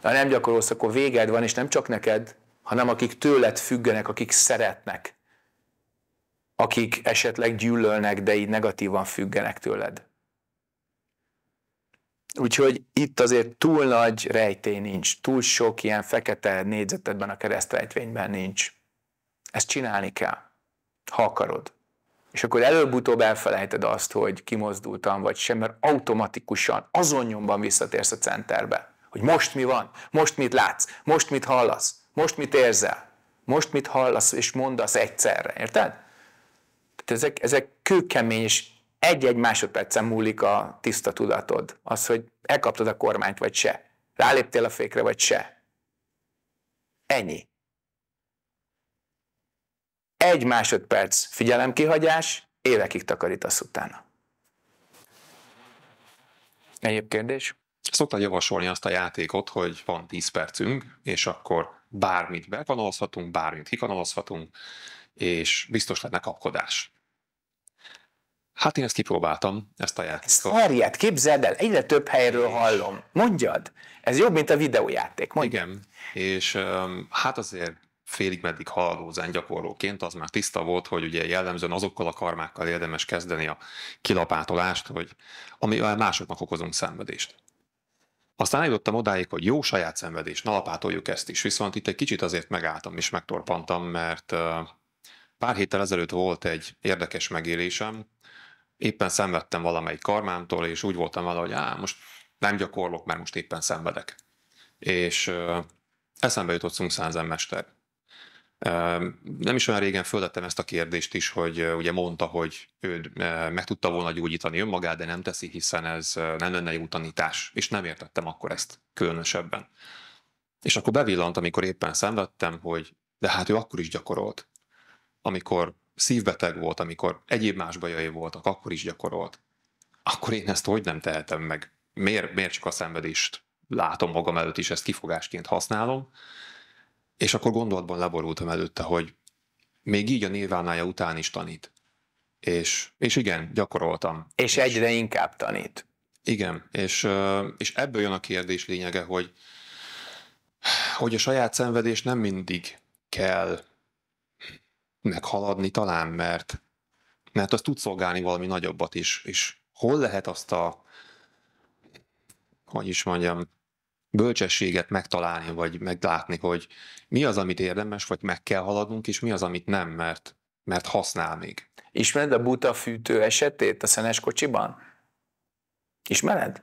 De ha nem gyakorolsz, akkor véged van, és nem csak neked, hanem akik tőled függenek, akik szeretnek, akik esetleg gyűlölnek, de így negatívan függenek tőled. Úgyhogy itt azért túl nagy rejtély nincs, túl sok ilyen fekete négyzetedben a keresztrejtvényben nincs. Ezt csinálni kell, ha akarod és akkor előbb-utóbb elfelejted azt, hogy kimozdultam vagy sem, mert automatikusan, azon nyomban visszatérsz a centerbe. Hogy most mi van, most mit látsz, most mit hallasz, most mit érzel, most mit hallasz és mondasz egyszerre, érted? Tehát ezek, ezek kőkemény, és egy-egy másodpercen múlik a tiszta tudatod. Az, hogy elkaptad a kormányt, vagy se. Ráléptél a fékre, vagy se. Ennyi. Egy másodperc figyelemkihagyás, évekig takarítasz utána. Egyéb kérdés? Szoktam javasolni azt a játékot, hogy van 10 percünk, és akkor bármit bekanalozhatunk, bármit kikanalozhatunk, és biztos lenne kapkodás. Hát én ezt kipróbáltam, ezt a játékot. Harriet, képzeld el, egyre több helyről és... hallom. Mondjad, ez jobb, mint a videójáték. Mondjad. Igen, és um, hát azért félig meddig halózán gyakorlóként az már tiszta volt, hogy ugye jellemzően azokkal a karmákkal érdemes kezdeni a kilapátolást, hogy amivel másoknak okozunk szenvedést. Aztán eljutottam odáig, hogy jó saját szenvedés, na lapátoljuk ezt is, viszont itt egy kicsit azért megálltam és megtorpantam, mert pár héttel ezelőtt volt egy érdekes megélésem, éppen szenvedtem valamelyik karmámtól, és úgy voltam vele, hogy á, most nem gyakorlok, mert most éppen szenvedek. És eszembe jutott Szungszánzen mester. Nem is olyan régen földettem ezt a kérdést is, hogy ugye mondta, hogy ő meg tudta volna gyógyítani önmagát, de nem teszi, hiszen ez nem lenne jó tanítás, és nem értettem akkor ezt különösebben. És akkor bevillant, amikor éppen szenvedtem, hogy de hát ő akkor is gyakorolt. Amikor szívbeteg volt, amikor egyéb más bajai voltak, akkor is gyakorolt. Akkor én ezt hogy nem tehetem meg? Miért, miért csak a szenvedést látom magam előtt, és ezt kifogásként használom? És akkor gondolatban leborultam előtte, hogy még így a nyilvánája után is tanít. És, és igen, gyakoroltam. És, és egyre inkább tanít. Igen, és, és ebből jön a kérdés lényege, hogy, hogy a saját szenvedés nem mindig kell meghaladni talán, mert, mert az tud szolgálni valami nagyobbat is, és hol lehet azt a, hogy is mondjam, bölcsességet megtalálni, vagy meglátni, hogy mi az, amit érdemes, vagy meg kell haladnunk, és mi az, amit nem, mert, mert használ még. Ismered a buta fűtő esetét a szenes kocsiban? Ismered?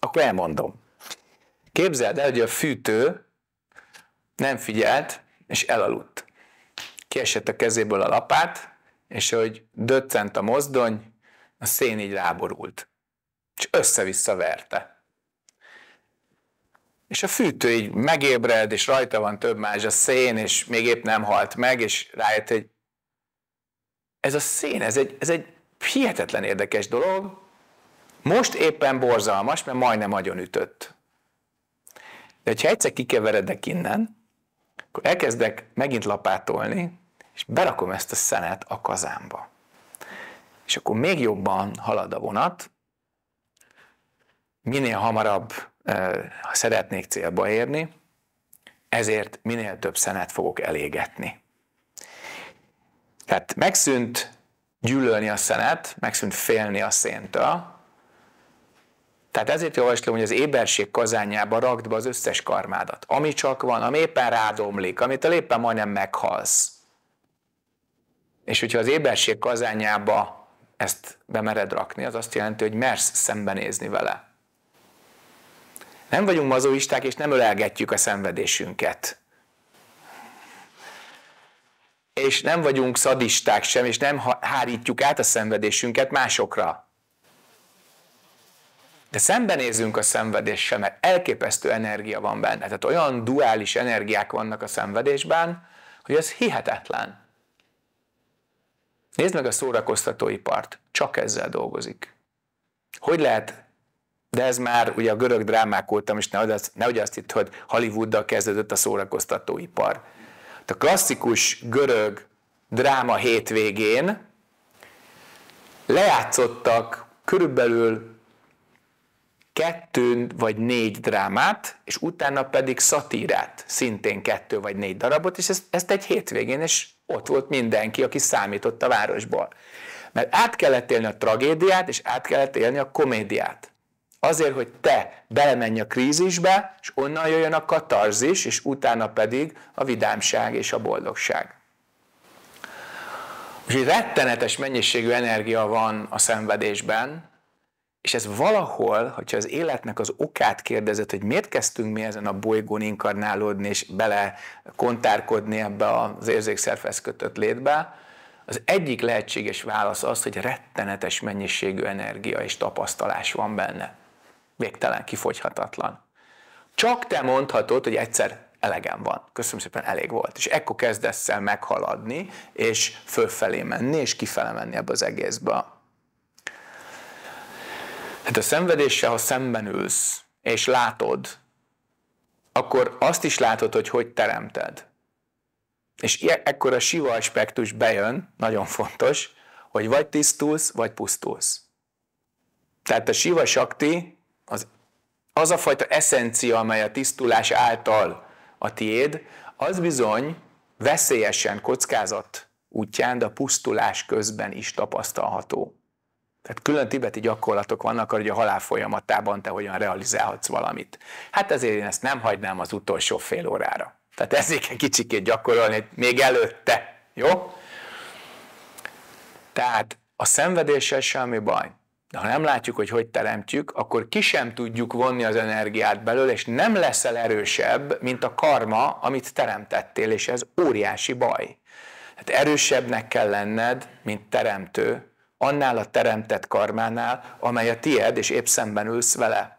Akkor elmondom. Képzeld el, hogy a fűtő nem figyelt, és elaludt. Kiesett a kezéből a lapát, és hogy döccent a mozdony, a szén így ráborult, és össze-vissza verte és a fűtő így megébred, és rajta van több más a szén, és még épp nem halt meg, és rájött, hogy ez a szén, ez egy, ez egy hihetetlen érdekes dolog, most éppen borzalmas, mert majdnem agyon ütött. De ha egyszer kikeveredek innen, akkor elkezdek megint lapátolni, és berakom ezt a szenet a kazámba. És akkor még jobban halad a vonat, minél hamarabb ha szeretnék célba érni, ezért minél több szenet fogok elégetni. Tehát megszűnt gyűlölni a szenet, megszűnt félni a széntől, tehát ezért javaslom, hogy az éberség kazányába rakd be az összes karmádat, ami csak van, ami éppen rádomlik, amit a éppen majdnem meghalsz. És hogyha az éberség kazányába ezt bemered rakni, az azt jelenti, hogy mersz szembenézni vele. Nem vagyunk mazoisták, és nem ölelgetjük a szenvedésünket. És nem vagyunk szadisták sem, és nem hárítjuk át a szenvedésünket másokra. De szembenézünk a szenvedéssel, mert elképesztő energia van benne. Tehát olyan duális energiák vannak a szenvedésben, hogy ez hihetetlen. Nézd meg a szórakoztatóipart, csak ezzel dolgozik. Hogy lehet de ez már ugye a görög drámák óta, és nehogy azt, ne azt itt, hogy Hollywooddal kezdődött a szórakoztatóipar. A klasszikus görög dráma hétvégén lejátszottak körülbelül kettő vagy négy drámát, és utána pedig szatírát, szintén kettő vagy négy darabot, és ezt, ezt egy hétvégén, és ott volt mindenki, aki számított a városból. Mert át kellett élni a tragédiát, és át kellett élni a komédiát. Azért, hogy te belemenj a krízisbe, és onnan jöjjön a katarzis, és utána pedig a vidámság és a boldogság. Úgyhogy rettenetes mennyiségű energia van a szenvedésben, és ez valahol, hogyha az életnek az okát kérdezett, hogy miért kezdtünk mi ezen a bolygón inkarnálódni és bele kontárkodni ebbe az érzékszervez kötött létbe, az egyik lehetséges válasz az, hogy rettenetes mennyiségű energia és tapasztalás van benne végtelen, kifogyhatatlan. Csak te mondhatod, hogy egyszer elegem van, köszönöm szépen, elég volt. És ekkor kezdesz el meghaladni, és fölfelé menni, és kifele menni ebbe az egészbe. Hát a szenvedéssel, ha szemben ülsz, és látod, akkor azt is látod, hogy hogy teremted. És ekkor a siva aspektus bejön, nagyon fontos, hogy vagy tisztulsz, vagy pusztulsz. Tehát a siva sakti az, az a fajta eszencia, amely a tisztulás által a tiéd, az bizony veszélyesen kockázat útján, de a pusztulás közben is tapasztalható. Tehát külön tibeti gyakorlatok vannak, hogy a halál folyamatában te hogyan realizálhatsz valamit. Hát ezért én ezt nem hagynám az utolsó fél órára. Tehát ezért kell kicsikét gyakorolni még előtte. Jó? Tehát a szenvedéssel semmi baj. De ha nem látjuk, hogy hogy teremtjük, akkor ki sem tudjuk vonni az energiát belőle, és nem leszel erősebb, mint a karma, amit teremtettél, és ez óriási baj. Hát erősebbnek kell lenned, mint teremtő, annál a teremtett karmánál, amely a tied, és épp szemben ülsz vele.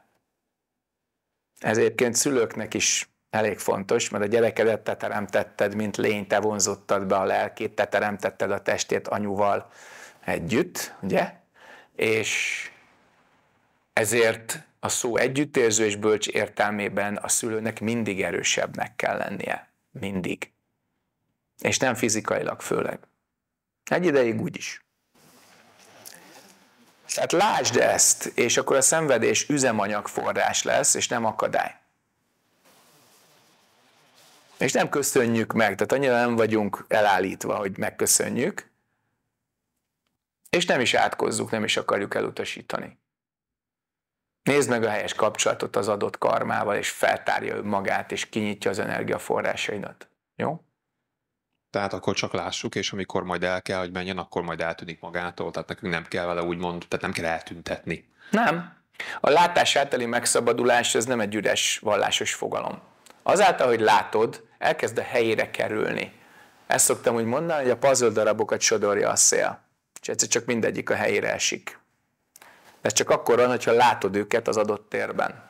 Ez egyébként szülőknek is elég fontos, mert a gyerekedet te teremtetted, mint lény, te vonzottad be a lelkét, te teremtetted a testét anyuval együtt, ugye? és ezért a szó együttérző és bölcs értelmében a szülőnek mindig erősebbnek kell lennie. Mindig. És nem fizikailag főleg. Egy ideig úgy is. Tehát lásd ezt, és akkor a szenvedés üzemanyagforrás lesz, és nem akadály. És nem köszönjük meg, tehát annyira nem vagyunk elállítva, hogy megköszönjük, és nem is átkozzuk, nem is akarjuk elutasítani. Nézd meg a helyes kapcsolatot az adott karmával, és feltárja ő magát, és kinyitja az energiaforrásaidat. Jó? Tehát akkor csak lássuk, és amikor majd el kell, hogy menjen, akkor majd eltűnik magától, tehát nekünk nem kell vele úgymond, tehát nem kell eltüntetni. Nem. A látás általi megszabadulás ez nem egy üres vallásos fogalom. Azáltal, hogy látod, elkezd a helyére kerülni. Ezt szoktam úgy mondani, hogy a puzzle darabokat sodorja a szél. És egyszer csak mindegyik a helyére esik. De ez csak akkor van, hogyha látod őket az adott térben.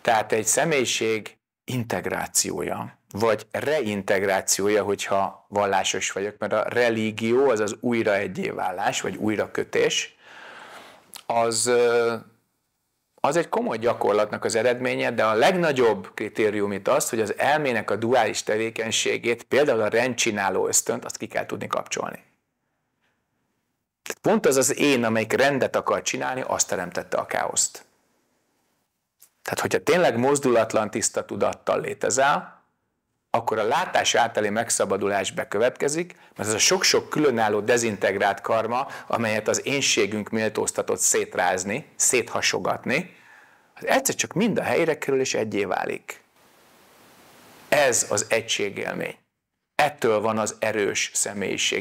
Tehát egy személyiség integrációja, vagy reintegrációja, hogyha vallásos vagyok, mert a religió az az újra egyéválás, vagy újrakötés, az, az egy komoly gyakorlatnak az eredménye, de a legnagyobb kritérium itt az, hogy az elmének a duális tevékenységét, például a rendcsináló ösztönt, azt ki kell tudni kapcsolni. Pont az az én, amelyik rendet akar csinálni, azt teremtette a káoszt. Tehát, hogyha tényleg mozdulatlan tiszta tudattal létezel, akkor a látás általi megszabadulás bekövetkezik, mert ez a sok-sok különálló dezintegrált karma, amelyet az énségünk méltóztatott szétrázni, széthasogatni, az egyszer csak mind a helyre kerül és egyé válik. Ez az egységélmény. Ettől van az erős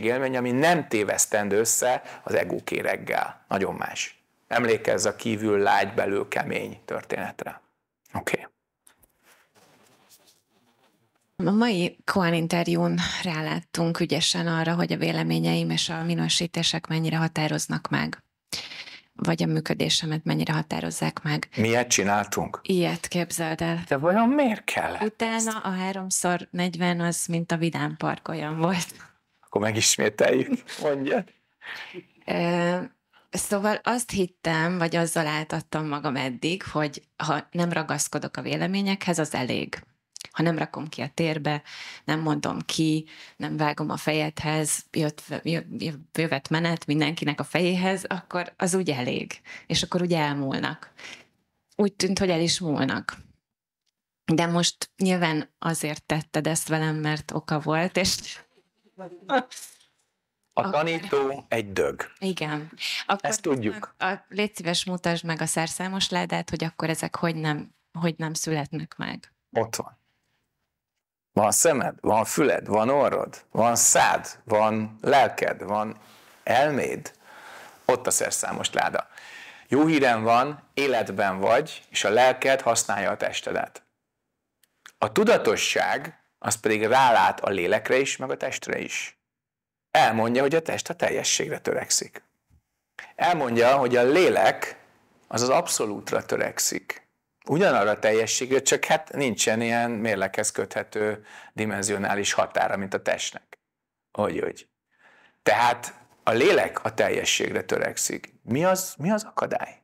élmény, ami nem tévesztendő össze az egókéreggel. Nagyon más. Emlékezz a kívül lágy, belül kemény történetre. Oké. Okay. A mai Kuan interjún ráláttunk ügyesen arra, hogy a véleményeim és a minősítések mennyire határoznak meg vagy a működésemet mennyire határozzák meg. Miért csináltunk? Ilyet képzeld el. De vajon miért kell? Utána a háromszor negyven 40 az, mint a Vidám Park olyan volt. Akkor megismételjük, mondja. Szóval azt hittem, vagy azzal álltattam magam eddig, hogy ha nem ragaszkodok a véleményekhez, az elég ha nem rakom ki a térbe, nem mondom ki, nem vágom a fejedhez, jött, jövet menet mindenkinek a fejéhez, akkor az úgy elég. És akkor úgy elmúlnak. Úgy tűnt, hogy el is múlnak. De most nyilván azért tetted ezt velem, mert oka volt, és... A tanító Akkor... egy dög. Igen. Akkor Ezt tudjuk. A, a, légy szíves, mutasd meg a szerszámos ládát, hogy akkor ezek hogy nem, hogy nem születnek meg. Ott van. Van szemed, van füled, van orrod, van szád, van lelked, van elméd. Ott a szerszámos láda. Jó hírem van, életben vagy, és a lelked használja a testedet. A tudatosság az pedig rálát a lélekre is, meg a testre is. Elmondja, hogy a test a teljességre törekszik. Elmondja, hogy a lélek az az abszolútra törekszik ugyanarra a teljességre, csak hát nincsen ilyen mérlekhez köthető dimenzionális határa, mint a testnek. Hogy, hogy. Tehát a lélek a teljességre törekszik. Mi az, mi az akadály?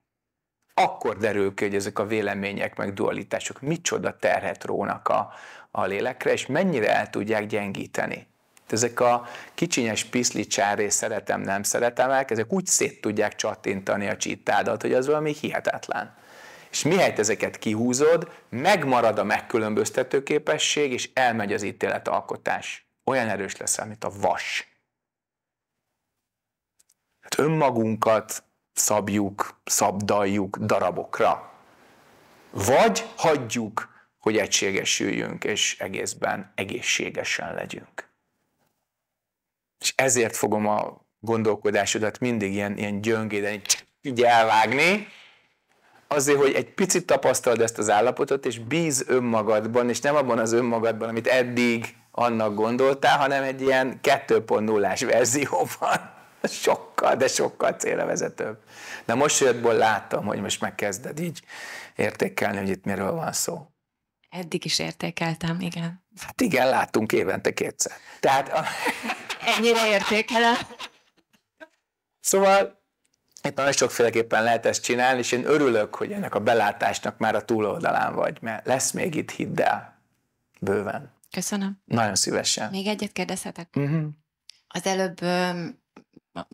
Akkor derül ki, hogy ezek a vélemények, meg dualitások micsoda terhet rónak a, a lélekre, és mennyire el tudják gyengíteni. Ezek a kicsinyes piszlicsáré szeretem, nem szeretemek, ezek úgy szét tudják csattintani a csittádat, hogy az valami hihetetlen és mihelyt ezeket kihúzod, megmarad a megkülönböztető képesség, és elmegy az ítéletalkotás. Olyan erős lesz, mint a vas. Hát önmagunkat szabjuk, szabdaljuk darabokra. Vagy hagyjuk, hogy egységesüljünk, és egészben egészségesen legyünk. És ezért fogom a gondolkodásodat mindig ilyen, ilyen gyöngéden így elvágni, azért, hogy egy picit tapasztald ezt az állapotot, és bíz önmagadban, és nem abban az önmagadban, amit eddig annak gondoltál, hanem egy ilyen 2.0-ás verzióban. Sokkal, de sokkal célra vezetőbb. most jöttből láttam, hogy most megkezded így értékelni, hogy itt miről van szó. Eddig is értékeltem, igen. Hát igen, láttunk évente kétszer. Tehát... A... Ennyire értékelem. Szóval itt nagyon sokféleképpen lehet ezt csinálni, és én örülök, hogy ennek a belátásnak már a túloldalán vagy, mert lesz még itt, hidd el, bőven. Köszönöm. Nagyon szívesen. Még egyet kérdezhetek? Uh-huh. Az előbb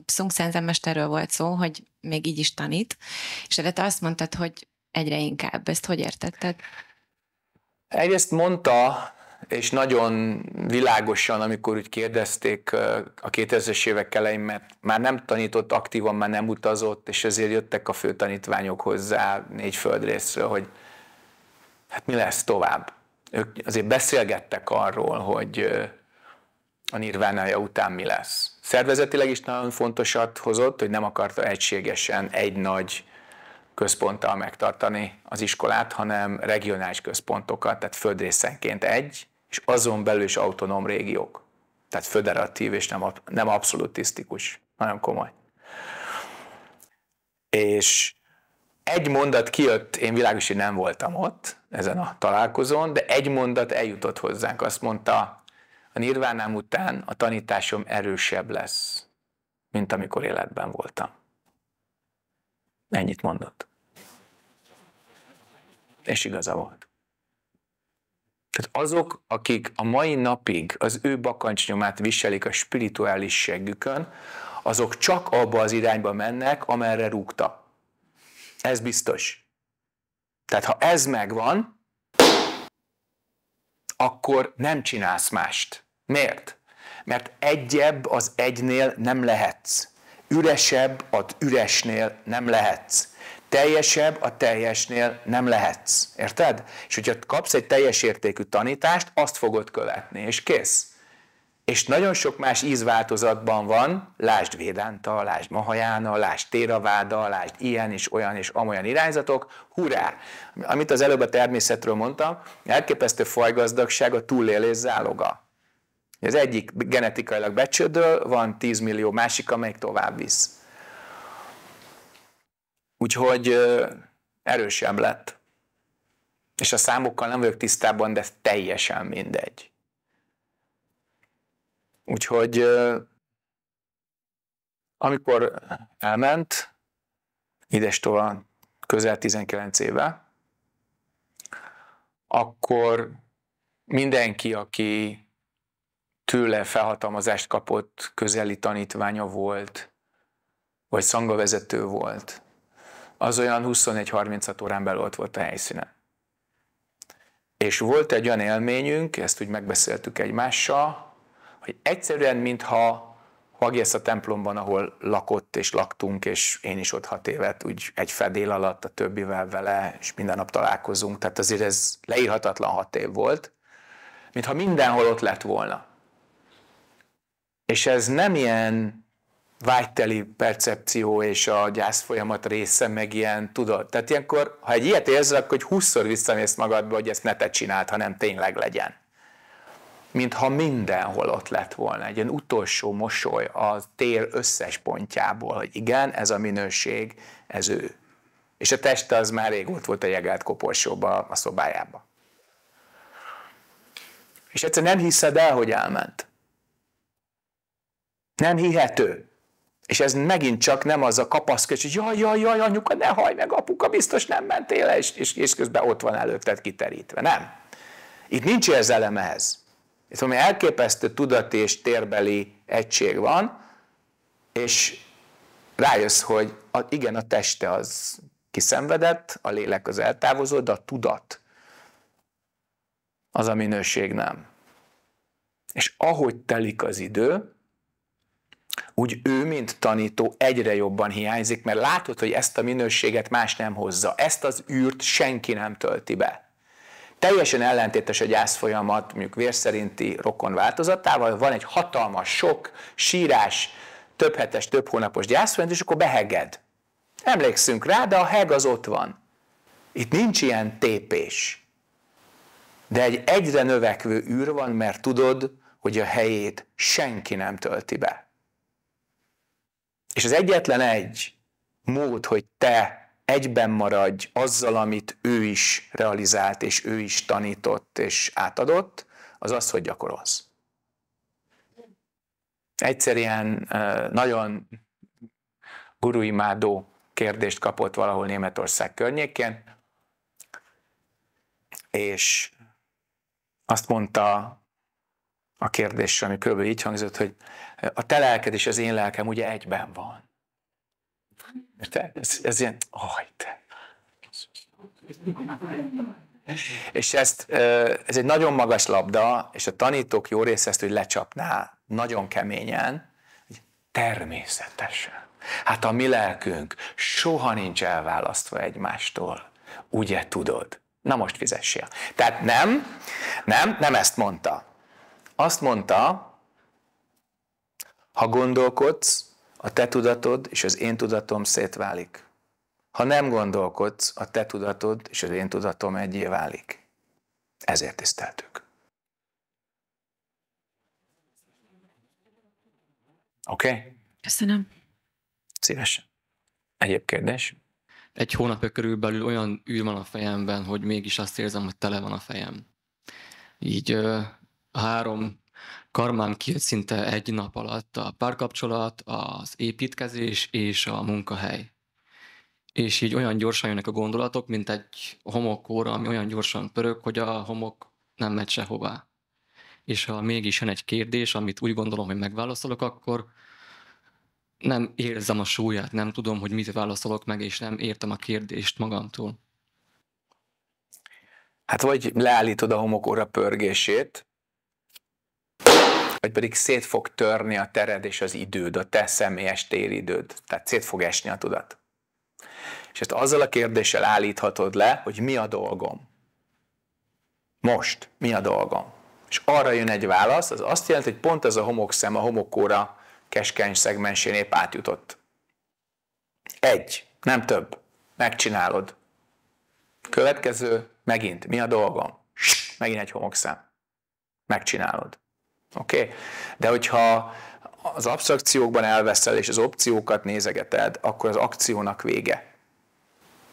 szungszenzemesterről volt szó, hogy még így is tanít, és erre te azt mondtad, hogy egyre inkább. Ezt hogy értetted? Egyrészt mondta, és nagyon világosan, amikor úgy kérdezték a 2000-es évek elején, mert már nem tanított aktívan, már nem utazott, és ezért jöttek a főtanítványok hozzá négy földrészről, hogy hát mi lesz tovább. Ők azért beszélgettek arról, hogy a nirvánája után mi lesz. Szervezetileg is nagyon fontosat hozott, hogy nem akarta egységesen egy nagy központtal megtartani az iskolát, hanem regionális központokat, tehát földrészenként egy, és azon belül is autonóm régiók. Tehát föderatív és nem, nem abszolutisztikus. Nagyon komoly. És egy mondat kijött, én világos, hogy nem voltam ott ezen a találkozón, de egy mondat eljutott hozzánk. Azt mondta, a nirvánám után a tanításom erősebb lesz, mint amikor életben voltam. Ennyit mondott. És igaza volt. Tehát azok, akik a mai napig az ő bakancsnyomát viselik a spirituális seggükön, azok csak abba az irányba mennek, amerre rúgta. Ez biztos. Tehát ha ez megvan, akkor nem csinálsz mást. Miért? Mert egyebb az egynél nem lehetsz. Üresebb az üresnél nem lehetsz teljesebb a teljesnél nem lehetsz. Érted? És hogyha kapsz egy teljes értékű tanítást, azt fogod követni, és kész. És nagyon sok más ízváltozatban van, lásd Védánta, lásd Mahajána, lásd Téraváda, lásd ilyen és olyan és amolyan irányzatok, hurrá! Amit az előbb a természetről mondtam, elképesztő fajgazdagság a túlélés záloga. Az egyik genetikailag becsődöl, van 10 millió másik, amelyik tovább visz. Úgyhogy erősebb lett. És a számokkal nem vagyok tisztában, de teljesen mindegy. Úgyhogy amikor elment, idestól közel 19 éve, akkor mindenki, aki tőle felhatalmazást kapott, közeli tanítványa volt, vagy szangavezető volt, az olyan 21 36 órán belül ott volt a helyszínen. És volt egy olyan élményünk, ezt úgy megbeszéltük egymással, hogy egyszerűen, mintha Hagiesz a templomban, ahol lakott és laktunk, és én is ott hat évet, úgy egy fedél alatt a többivel vele, és minden nap találkozunk, tehát azért ez leírhatatlan hat év volt, mintha mindenhol ott lett volna. És ez nem ilyen vágyteli percepció és a gyász folyamat része, meg ilyen, tudod. Tehát ilyenkor, ha egy ilyet érzel, akkor hogy húszszor visszamész magadba, hogy ezt ne te csináld, hanem tényleg legyen. Mintha mindenhol ott lett volna, egy ilyen utolsó mosoly a tér összes pontjából, hogy igen, ez a minőség, ez ő. És a teste az már rég ott volt a jegelt koporsóba, a szobájába. És egyszer nem hiszed el, hogy elment. Nem hihető. És ez megint csak nem az a kapaszkodás, hogy jaj, jaj, jaj, anyuka, ne hajj meg, apuka, biztos nem mentél el, és, és, és közben ott van előtted kiterítve. Nem. Itt nincs érzelem ehhez. Itt valami elképesztő tudat és térbeli egység van, és rájössz, hogy a, igen, a teste az kiszenvedett, a lélek az eltávozott, de a tudat az a minőség nem. És ahogy telik az idő, úgy ő, mint tanító egyre jobban hiányzik, mert látod, hogy ezt a minőséget más nem hozza, ezt az űrt senki nem tölti be. Teljesen ellentétes a gyászfolyamat, mondjuk vérszerinti rokon változatával, van egy hatalmas sok, sírás, több hetes, több hónapos gyászfolyamat, és akkor beheged. Emlékszünk rá, de a heg az ott van. Itt nincs ilyen tépés. De egy egyre növekvő űr van, mert tudod, hogy a helyét senki nem tölti be. És az egyetlen egy mód, hogy te egyben maradj azzal, amit ő is realizált, és ő is tanított, és átadott, az az, hogy gyakorolsz. Egyszerűen nagyon guruimádó kérdést kapott valahol Németország környékén, és azt mondta a kérdés, ami kb. így hangzott, hogy a te lelked és az én lelkem ugye egyben van. Te, Ez, ez ilyen, aj te. És ezt, ez egy nagyon magas labda, és a tanítók jó része ezt, hogy lecsapná nagyon keményen, hogy természetesen. Hát a mi lelkünk soha nincs elválasztva egymástól, ugye tudod? Na most fizessél. Tehát nem, nem, nem ezt mondta. Azt mondta, ha gondolkodsz, a te tudatod és az én tudatom szétválik. Ha nem gondolkodsz, a te tudatod és az én tudatom egyé válik. Ezért tiszteltük. Oké? Okay? Köszönöm. Szívesen. Egyéb kérdés? Egy hónapja körülbelül olyan űr van a fejemben, hogy mégis azt érzem, hogy tele van a fejem. Így a három karmán kijött szinte egy nap alatt a párkapcsolat, az építkezés és a munkahely. És így olyan gyorsan jönnek a gondolatok, mint egy homokóra, ami olyan gyorsan pörög, hogy a homok nem megy sehová. És ha mégis jön egy kérdés, amit úgy gondolom, hogy megválaszolok, akkor nem érzem a súlyát, nem tudom, hogy mit válaszolok meg, és nem értem a kérdést magamtól. Hát vagy leállítod a homokóra pörgését, vagy pedig szét fog törni a tered és az időd, a te személyes téridőd. Tehát szét fog esni a tudat. És ezt azzal a kérdéssel állíthatod le, hogy mi a dolgom. Most, mi a dolgom? És arra jön egy válasz, az azt jelenti, hogy pont ez a homokszem a homokóra keskeny szegmensén épp átjutott. Egy, nem több. Megcsinálod. Következő, megint, mi a dolgom? Megint egy homokszem. Megcsinálod. Oké? Okay? De hogyha az abstrakciókban elveszel és az opciókat nézegeted, akkor az akciónak vége.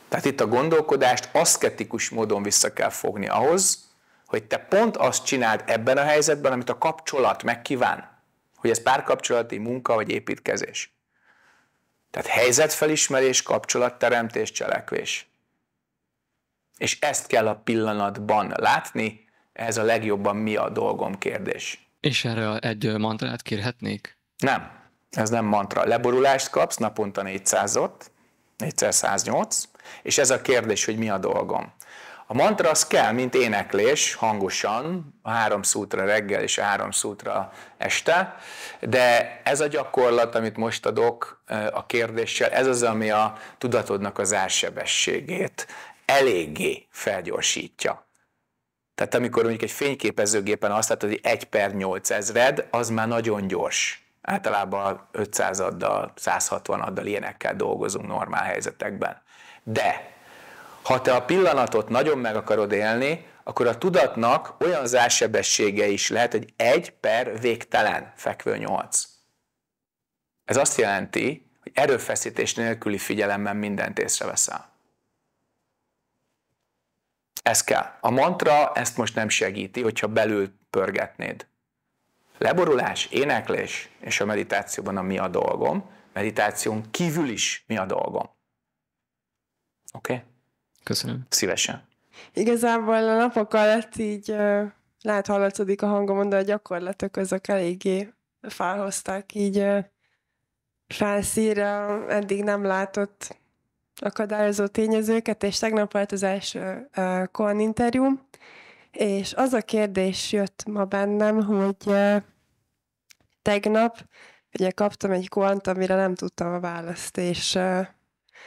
Tehát itt a gondolkodást aszketikus módon vissza kell fogni ahhoz, hogy te pont azt csináld ebben a helyzetben, amit a kapcsolat megkíván. Hogy ez párkapcsolati munka vagy építkezés. Tehát helyzetfelismerés, kapcsolatteremtés, cselekvés. És ezt kell a pillanatban látni, ez a legjobban mi a dolgom kérdés. És erre egy mantrát kérhetnék? Nem, ez nem mantra. Leborulást kapsz naponta 400-ot, 408, és ez a kérdés, hogy mi a dolgom. A mantra az kell, mint éneklés, hangosan, a három szútra reggel és a három szútra este, de ez a gyakorlat, amit most adok a kérdéssel, ez az, ami a tudatodnak az ársebességét eléggé felgyorsítja. Tehát amikor mondjuk egy fényképezőgépen azt látod, hogy 1 per 8000, az már nagyon gyors. Általában 500-addal, 160-addal ilyenekkel dolgozunk normál helyzetekben. De ha te a pillanatot nagyon meg akarod élni, akkor a tudatnak olyan zársebessége is lehet, hogy 1 per végtelen fekvő 8. Ez azt jelenti, hogy erőfeszítés nélküli figyelemben mindent észreveszel. Ez kell. A mantra ezt most nem segíti, hogyha belül pörgetnéd. Leborulás, éneklés és a meditációban a mi a dolgom, meditáción kívül is mi a dolgom. Oké? Okay? Köszönöm. Szívesen. Igazából a napok alatt így lehet hallatszódik a hangomon, de a gyakorlatok azok eléggé felhozták így felszíre eddig nem látott akadályozó tényezőket, és tegnap volt az első uh, Kohn interjú, és az a kérdés jött ma bennem, hogy uh, tegnap ugye kaptam egy Kohnt, amire nem tudtam a választ, és uh,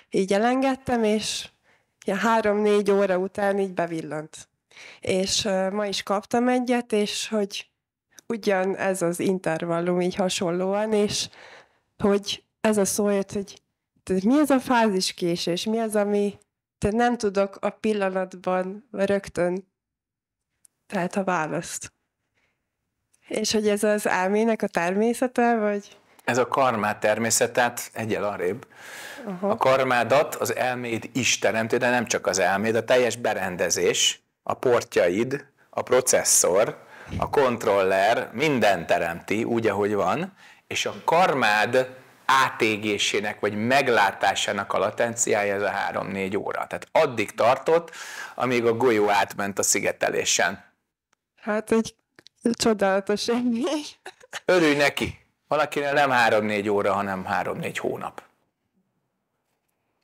így elengedtem, és ja, három-négy óra után így bevillant. És uh, ma is kaptam egyet, és hogy ugyan ez az intervallum így hasonlóan, és hogy ez a szó jött, hogy tehát mi ez a és mi az, ami te nem tudok a pillanatban rögtön tehát a választ. És hogy ez az álmének a természete, vagy? Ez a karmát természetet hát egyel arrébb. Aha. A karmádat az elméd is teremtő, de nem csak az elméd, a teljes berendezés, a portjaid, a processzor, a kontroller, minden teremti úgy, ahogy van, és a karmád átégésének vagy meglátásának a latenciája ez a 3-4 óra. Tehát addig tartott, amíg a golyó átment a szigetelésen. Hát egy csodálatos élmény. Örülj neki! Valakinek nem 3-4 óra, hanem 3-4 hónap.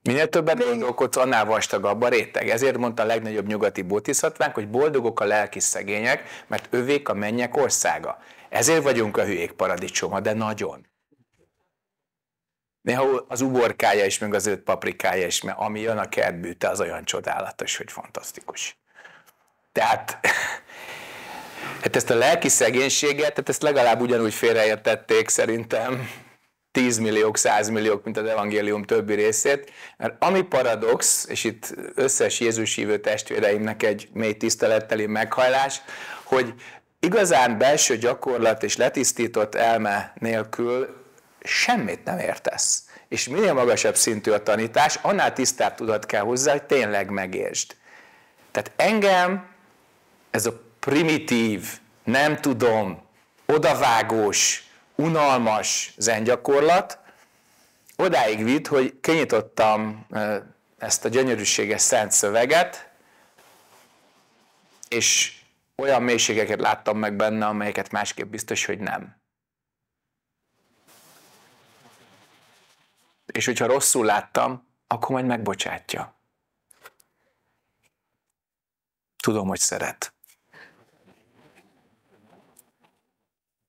Minél többet Még... gondolkodsz, annál vastagabb a réteg. Ezért mondta a legnagyobb nyugati bótiszatvánk, hogy boldogok a lelki szegények, mert övék a mennyek országa. Ezért vagyunk a hülyék paradicsoma, de nagyon. Néha az uborkája is, meg az öt paprikája is, mert ami jön a kertbűte, az olyan csodálatos, hogy fantasztikus. Tehát hát ezt a lelki szegénységet, tehát ezt legalább ugyanúgy félreértették szerintem 10 milliók, 100 milliók, mint az evangélium többi részét. Mert ami paradox, és itt összes Jézus hívő testvéreimnek egy mély tiszteletteli meghajlás, hogy igazán belső gyakorlat és letisztított elme nélkül semmit nem értesz. És minél magasabb szintű a tanítás, annál tisztább tudat kell hozzá, hogy tényleg megértsd. Tehát engem ez a primitív, nem tudom, odavágós, unalmas zengyakorlat odáig vitt, hogy kinyitottam ezt a gyönyörűséges szent szöveget, és olyan mélységeket láttam meg benne, amelyeket másképp biztos, hogy nem. és hogyha rosszul láttam, akkor majd megbocsátja. Tudom, hogy szeret.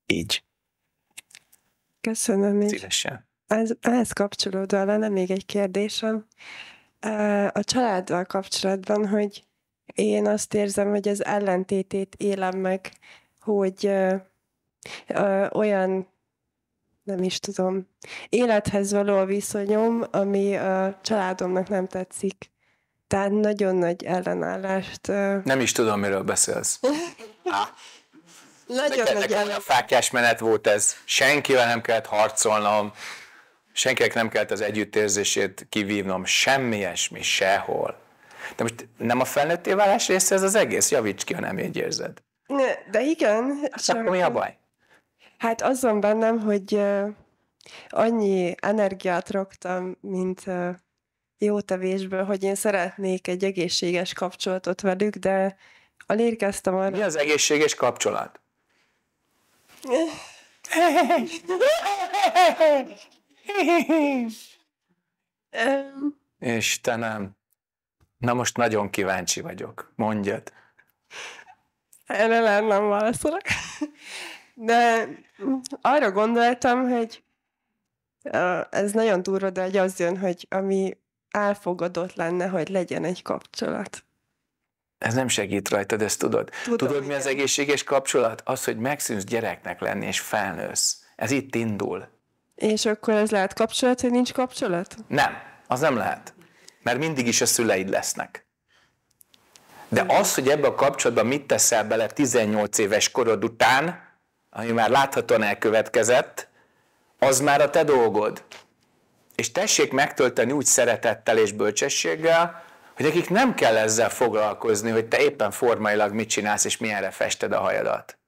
Így. Köszönöm. Szívesen. Ez, ehhez kapcsolódóan lenne még egy kérdésem. A családdal kapcsolatban, hogy én azt érzem, hogy az ellentétét élem meg, hogy ö, ö, olyan nem is tudom, élethez való a viszonyom, ami a családomnak nem tetszik. Tehát nagyon nagy ellenállást. Nem is tudom, miről beszélsz. Nagyon nekem, nagy nekem fákjás menet volt ez. Senkivel nem kellett harcolnom, senkinek nem kellett az együttérzését kivívnom, semmi ilyesmi, sehol. De most nem a felnőtté válás része ez az egész? Javíts ki, ha nem így érzed. de igen. Hát csak akkor mi a baj? Hát azon bennem, hogy annyi energiát raktam, mint jó tevésből, hogy én szeretnék egy egészséges kapcsolatot velük, de alérkeztem arra... Mi az egészséges kapcsolat? Istenem, na most nagyon kíváncsi vagyok, mondjad. Erre nem válaszolok. De arra gondoltam, hogy ez nagyon durva, de hogy az jön, hogy ami elfogadott lenne, hogy legyen egy kapcsolat. Ez nem segít rajtad, ezt tudod. Tudom, tudod, mi az egészséges kapcsolat? Az, hogy megszűnsz gyereknek lenni, és felnősz. Ez itt indul. És akkor ez lehet kapcsolat, hogy nincs kapcsolat? Nem, az nem lehet. Mert mindig is a szüleid lesznek. De az, hogy ebbe a kapcsolatban mit teszel bele 18 éves korod után, ami már láthatóan elkövetkezett, az már a te dolgod. És tessék megtölteni úgy szeretettel és bölcsességgel, hogy nekik nem kell ezzel foglalkozni, hogy te éppen formailag mit csinálsz, és milyenre fested a hajadat.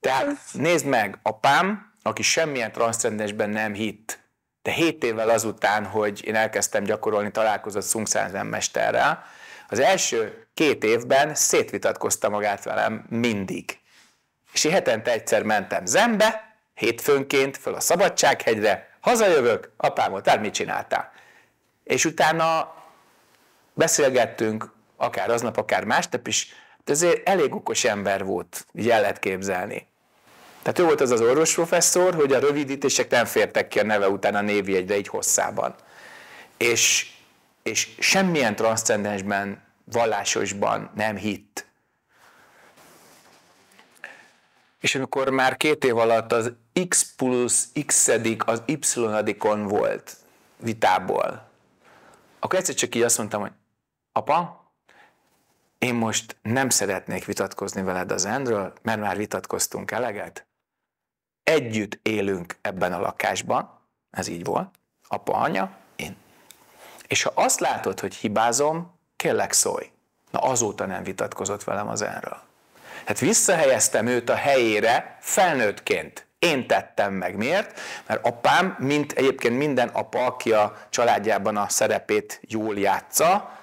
Tehát nézd meg, apám, aki semmilyen transzcendensben nem hitt, de 7 évvel azután, hogy én elkezdtem gyakorolni, találkozott Sung mesterrel, az első két évben szétvitatkozta magát velem mindig és én hetente egyszer mentem zembe, hétfőnként föl a Szabadsághegyre, hazajövök, apám volt, hát mit csináltál? És utána beszélgettünk, akár aznap, akár másnap is, ezért hát elég okos ember volt, így el lehet képzelni. Tehát ő volt az az orvos professzor, hogy a rövidítések nem fértek ki a neve után a egyre így hosszában. És, és semmilyen transzcendensben, vallásosban nem hitt. és amikor már két év alatt az x plusz x az y volt vitából, akkor egyszer csak így azt mondtam, hogy apa, én most nem szeretnék vitatkozni veled az endről, mert már vitatkoztunk eleget. Együtt élünk ebben a lakásban, ez így volt, apa, anya, én. És ha azt látod, hogy hibázom, kérlek szólj. Na azóta nem vitatkozott velem az enről. Hát visszahelyeztem őt a helyére felnőttként. Én tettem meg. Miért? Mert apám, mint egyébként minden apa, aki a családjában a szerepét jól játsza,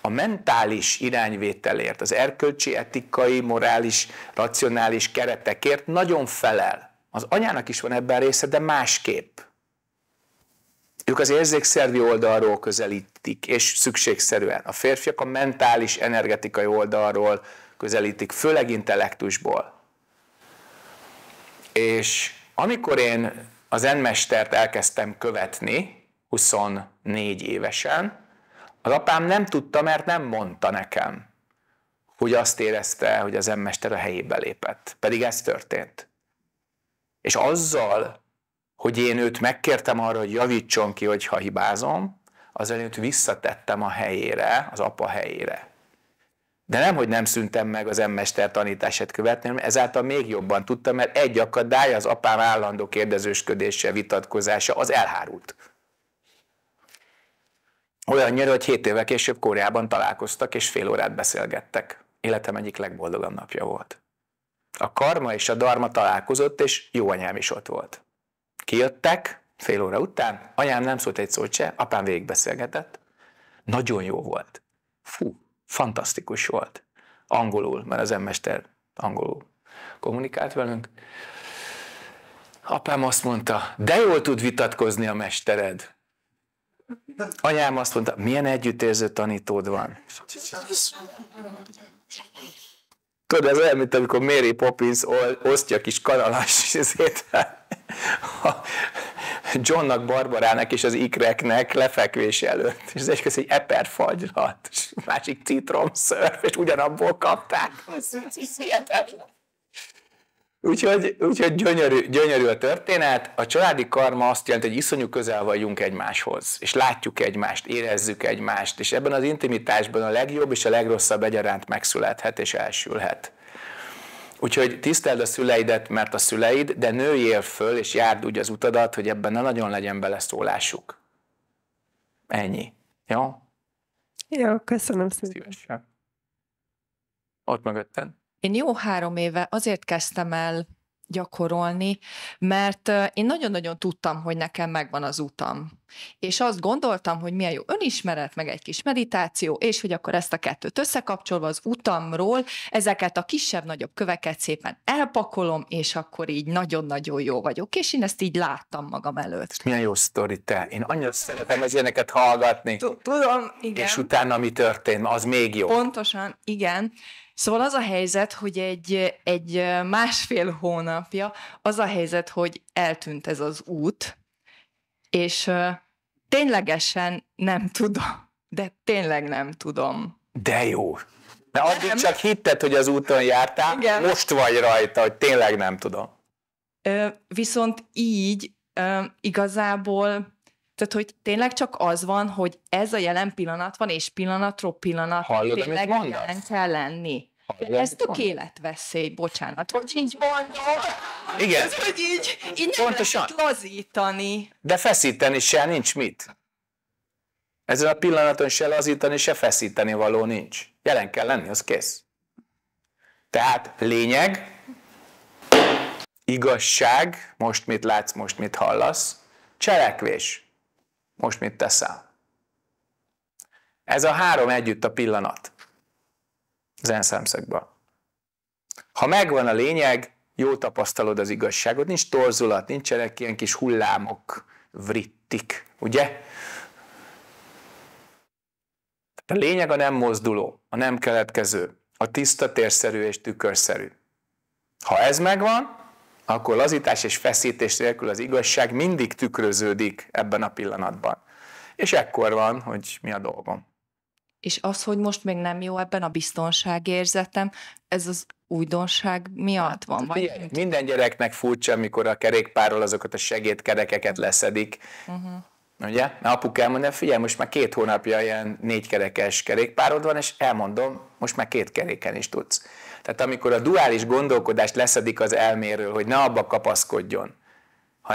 a mentális irányvételért, az erkölcsi, etikai, morális, racionális keretekért nagyon felel. Az anyának is van ebben része, de másképp. Ők az érzékszervi oldalról közelítik, és szükségszerűen. A férfiak a mentális, energetikai oldalról közelítik, főleg intellektusból. És amikor én az enmestert elkezdtem követni, 24 évesen, az apám nem tudta, mert nem mondta nekem, hogy azt érezte, hogy az enmester a helyébe lépett. Pedig ez történt. És azzal, hogy én őt megkértem arra, hogy javítson ki, hogyha hibázom, az előtt őt visszatettem a helyére, az apa helyére. De nem, hogy nem szűntem meg az emmester tanítását követni, hanem ezáltal még jobban tudtam, mert egy akadály az apám állandó kérdezősködése, vitatkozása, az elhárult. Olyannyira, hogy hét évvel később Koreában találkoztak, és fél órát beszélgettek. Életem egyik legboldogabb napja volt. A karma és a Darma találkozott, és jó anyám is ott volt. Kijöttek, fél óra után, anyám nem szólt egy szót se, apám végigbeszélgetett. Nagyon jó volt. Fú, fantasztikus volt. Angolul, mert az emmester angolul kommunikált velünk. Apám azt mondta, de jól tud vitatkozni a mestered. Anyám azt mondta, milyen együttérző tanítód van. Tudod, ez olyan, mint amikor Mary Poppins osztja kis kanalás izét Johnnak, Barbarának és az ikreknek lefekvés előtt. És az egyik az egy eperfagylat, és másik citromszörf, és ugyanabból kapták. Ez, Úgyhogy, úgyhogy gyönyörű, gyönyörű a történet. A családi karma azt jelenti, hogy iszonyú közel vagyunk egymáshoz, és látjuk egymást, érezzük egymást, és ebben az intimitásban a legjobb és a legrosszabb egyaránt megszülethet és elsülhet. Úgyhogy tiszteld a szüleidet, mert a szüleid, de nőjél föl, és járd úgy az utadat, hogy ebben ne nagyon legyen beleszólásuk. Ennyi. Jó? Jó, köszönöm szépen. Szívesen. Ott mögötted. Én jó három éve azért kezdtem el gyakorolni, mert eh, én nagyon-nagyon tudtam, hogy nekem megvan az utam és azt gondoltam, hogy milyen jó önismeret, meg egy kis meditáció, és hogy akkor ezt a kettőt összekapcsolva az utamról, ezeket a kisebb-nagyobb köveket szépen elpakolom, és akkor így nagyon-nagyon jó vagyok. És én ezt így láttam magam előtt. milyen jó sztori te. Én annyira szeretem az ilyeneket hallgatni. Tudom, igen. És utána mi történt, az még jó. Pontosan, igen. Szóval az a helyzet, hogy egy, egy másfél hónapja az a helyzet, hogy eltűnt ez az út, és ténylegesen nem tudom. De tényleg nem tudom. De jó. De addig csak hitted, hogy az úton jártál, Igen. most vagy rajta, hogy tényleg nem tudom. Ö, viszont így ö, igazából, tehát hogy tényleg csak az van, hogy ez a jelen pillanat van, és pillanatról pillanat Hallod, tényleg jelen kell lenni. De ez tök életveszély, bocsánat, hogy így mondom. Igen. Ez, hogy így, így nem Pontosan. lazítani. De feszíteni se nincs mit. Ezen a pillanaton se lazítani, se feszíteni való nincs. Jelen kell lenni, az kész. Tehát lényeg, igazság, most mit látsz, most mit hallasz, cselekvés, most mit teszel. Ez a három együtt a pillanat. Zen zenszámszakba. Ha megvan a lényeg, jó tapasztalod az igazságot, nincs torzulat, nincsenek ilyen kis hullámok, vrittik, ugye? A lényeg a nem mozduló, a nem keletkező, a tiszta térszerű és tükörszerű. Ha ez megvan, akkor lazítás és feszítés nélkül az igazság mindig tükröződik ebben a pillanatban. És ekkor van, hogy mi a dolgom és az, hogy most még nem jó ebben a biztonságérzetem, ez az újdonság miatt van? Hát, vagy minden gyereknek furcsa, amikor a kerékpárról azokat a segédkerekeket leszedik. Uh-huh. Ugye? Na, apuk elmondja, figyelj, most már két hónapja ilyen négykerekes kerékpárod van, és elmondom, most már két keréken is tudsz. Tehát amikor a duális gondolkodást leszedik az elméről, hogy ne abba kapaszkodjon,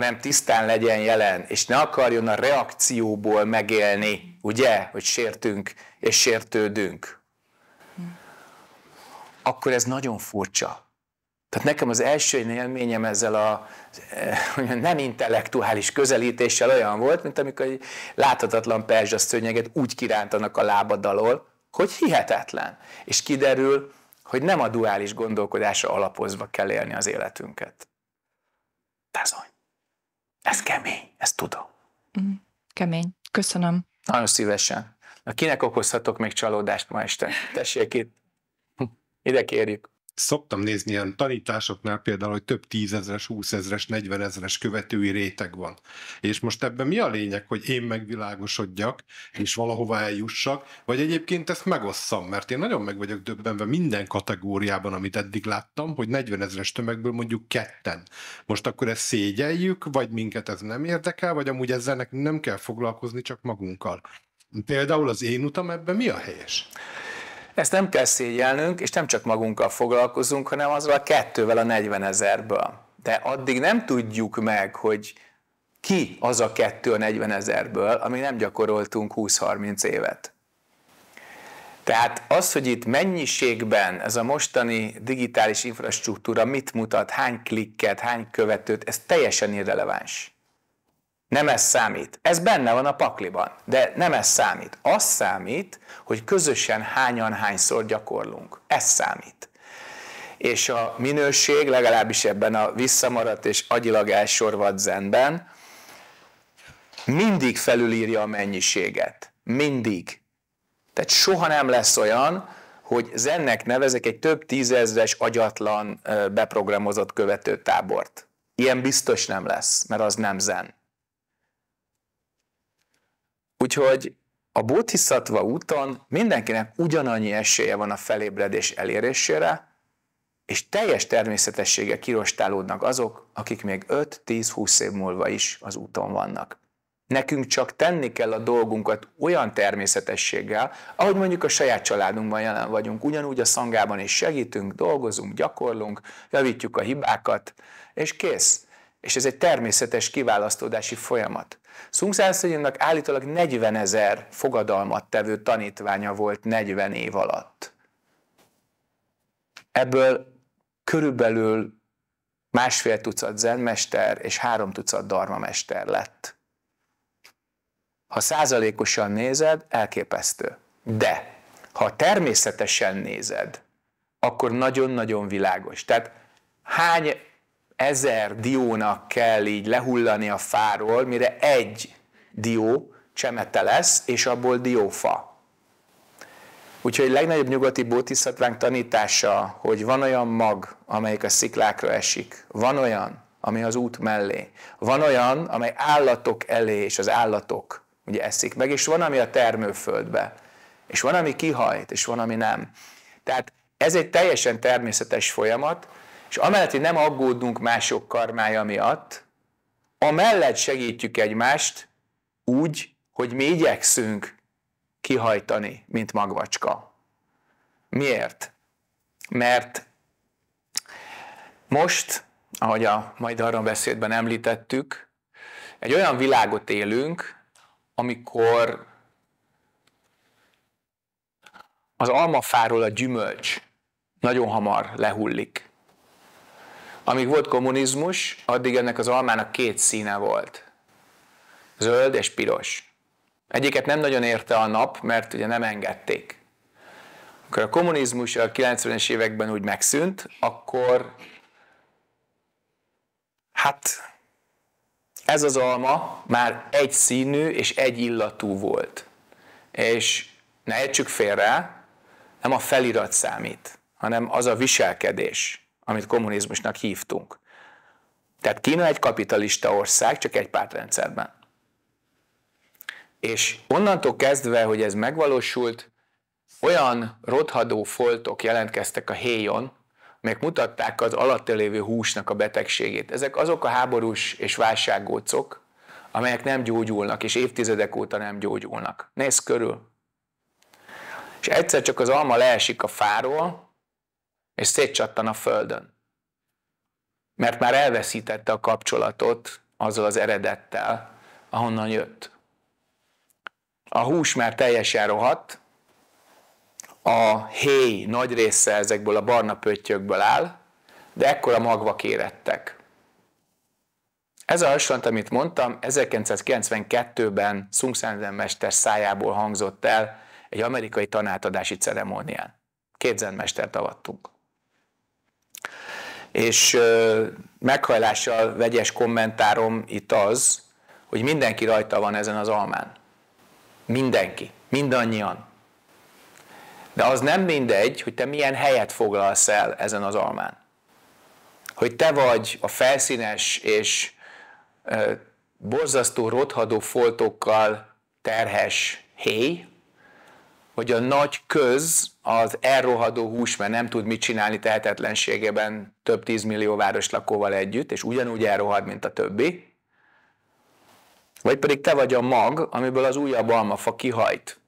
hanem tisztán legyen jelen, és ne akarjon a reakcióból megélni, ugye, hogy sértünk és sértődünk. Akkor ez nagyon furcsa. Tehát nekem az első élményem ezzel a eh, nem intellektuális közelítéssel olyan volt, mint amikor egy láthatatlan perzsaszőnyeget úgy kirántanak a lábad alól, hogy hihetetlen. És kiderül, hogy nem a duális gondolkodásra alapozva kell élni az életünket. Tehát ez kemény, ezt tudom. Mm, kemény. Köszönöm. Nagyon szívesen. Na, kinek okozhatok még csalódást ma este? Tessék itt. Hm, ide kérjük szoktam nézni ilyen tanításoknál például, hogy több tízezres, húszezres, negyvenezres követői réteg van. És most ebben mi a lényeg, hogy én megvilágosodjak, és valahova eljussak, vagy egyébként ezt megosszam, mert én nagyon meg vagyok döbbenve minden kategóriában, amit eddig láttam, hogy 40 tömegből mondjuk ketten. Most akkor ezt szégyeljük, vagy minket ez nem érdekel, vagy amúgy ezzel nekünk nem kell foglalkozni, csak magunkkal. Például az én utam ebben mi a helyes? Ezt nem kell szégyelnünk, és nem csak magunkkal foglalkozunk, hanem azzal a kettővel a 40 ezerből. De addig nem tudjuk meg, hogy ki az a kettő a 40 ezerből, ami nem gyakoroltunk 20-30 évet. Tehát az, hogy itt mennyiségben ez a mostani digitális infrastruktúra mit mutat, hány klikket, hány követőt, ez teljesen irreleváns. Nem ez számít. Ez benne van a pakliban, de nem ez számít. Az számít, hogy közösen hányan hányszor gyakorlunk. Ez számít. És a minőség, legalábbis ebben a visszamaradt és agyilag elsorvadt zenben, mindig felülírja a mennyiséget. Mindig. Tehát soha nem lesz olyan, hogy zennek nevezek egy több tízezres agyatlan beprogramozott követőtábort. Ilyen biztos nem lesz, mert az nem zen. Úgyhogy a bodhisattva úton mindenkinek ugyanannyi esélye van a felébredés elérésére, és teljes természetessége kirostálódnak azok, akik még 5-10-20 év múlva is az úton vannak. Nekünk csak tenni kell a dolgunkat olyan természetességgel, ahogy mondjuk a saját családunkban jelen vagyunk, ugyanúgy a szangában is segítünk, dolgozunk, gyakorlunk, javítjuk a hibákat, és kész. És ez egy természetes kiválasztódási folyamat. Szungszárszonynak állítólag 40 ezer fogadalmat tevő tanítványa volt 40 év alatt. Ebből körülbelül másfél tucat zenmester és három tucat darmamester lett. Ha százalékosan nézed, elképesztő. De ha természetesen nézed, akkor nagyon-nagyon világos. Tehát hány ezer diónak kell így lehullani a fáról, mire egy dió csemete lesz, és abból diófa. Úgyhogy legnagyobb nyugati bótiszatvánk tanítása, hogy van olyan mag, amelyik a sziklákra esik, van olyan, ami az út mellé, van olyan, amely állatok elé, és az állatok ugye eszik meg, és van, ami a termőföldbe, és van, ami kihajt, és van, ami nem. Tehát ez egy teljesen természetes folyamat, és amellett, hogy nem aggódunk mások karmája miatt, amellett segítjük egymást úgy, hogy mi igyekszünk kihajtani, mint magvacska. Miért? Mert most, ahogy a majd arra beszédben említettük, egy olyan világot élünk, amikor az almafáról a gyümölcs nagyon hamar lehullik. Amíg volt kommunizmus, addig ennek az almának két színe volt. Zöld és piros. Egyiket nem nagyon érte a nap, mert ugye nem engedték. Amikor a kommunizmus a 90-es években úgy megszűnt, akkor hát ez az alma már egy színű és egy illatú volt. És ne értsük félre, nem a felirat számít, hanem az a viselkedés amit kommunizmusnak hívtunk. Tehát Kína egy kapitalista ország, csak egy pártrendszerben. És onnantól kezdve, hogy ez megvalósult, olyan rothadó foltok jelentkeztek a héjon, amelyek mutatták az alatt lévő húsnak a betegségét. Ezek azok a háborús és válsággócok, amelyek nem gyógyulnak, és évtizedek óta nem gyógyulnak. Nézz körül! És egyszer csak az alma leesik a fáról, és szétcsattan a földön. Mert már elveszítette a kapcsolatot azzal az eredettel, ahonnan jött. A hús már teljesen rohadt, a héj nagy része ezekből a barna pöttyökből áll, de ekkora magvak érettek. Ez a hasonlat, amit mondtam, 1992-ben Szungszánzen mester szájából hangzott el egy amerikai tanátadási ceremónián. Két zenmestert avattunk és meghajlással vegyes kommentárom itt az, hogy mindenki rajta van ezen az almán. Mindenki, mindannyian. De az nem mindegy, hogy te milyen helyet foglalsz el ezen az almán. Hogy te vagy a felszínes és borzasztó rothadó foltokkal terhes héj, hogy a nagy köz az elrohadó hús, mert nem tud mit csinálni tehetetlenségében több tízmillió város lakóval együtt, és ugyanúgy elrohad, mint a többi, vagy pedig te vagy a mag, amiből az újabb almafa kihajt.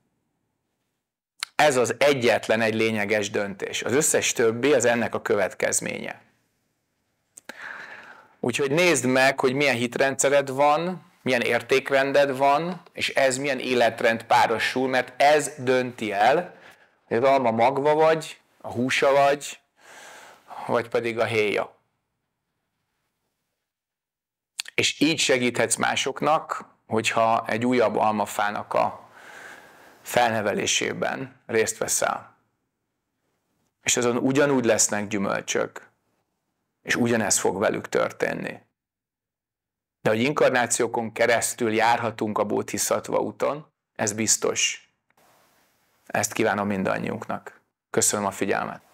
Ez az egyetlen egy lényeges döntés. Az összes többi az ennek a következménye. Úgyhogy nézd meg, hogy milyen hitrendszered van, milyen értékrended van, és ez milyen életrend párosul, mert ez dönti el, hogy az alma magva vagy, a húsa vagy, vagy pedig a héja. És így segíthetsz másoknak, hogyha egy újabb almafának a felnevelésében részt veszel. És azon ugyanúgy lesznek gyümölcsök, és ugyanez fog velük történni. De hogy inkarnációkon keresztül járhatunk a bódhiszatva úton, ez biztos. Ezt kívánom mindannyiunknak. Köszönöm a figyelmet.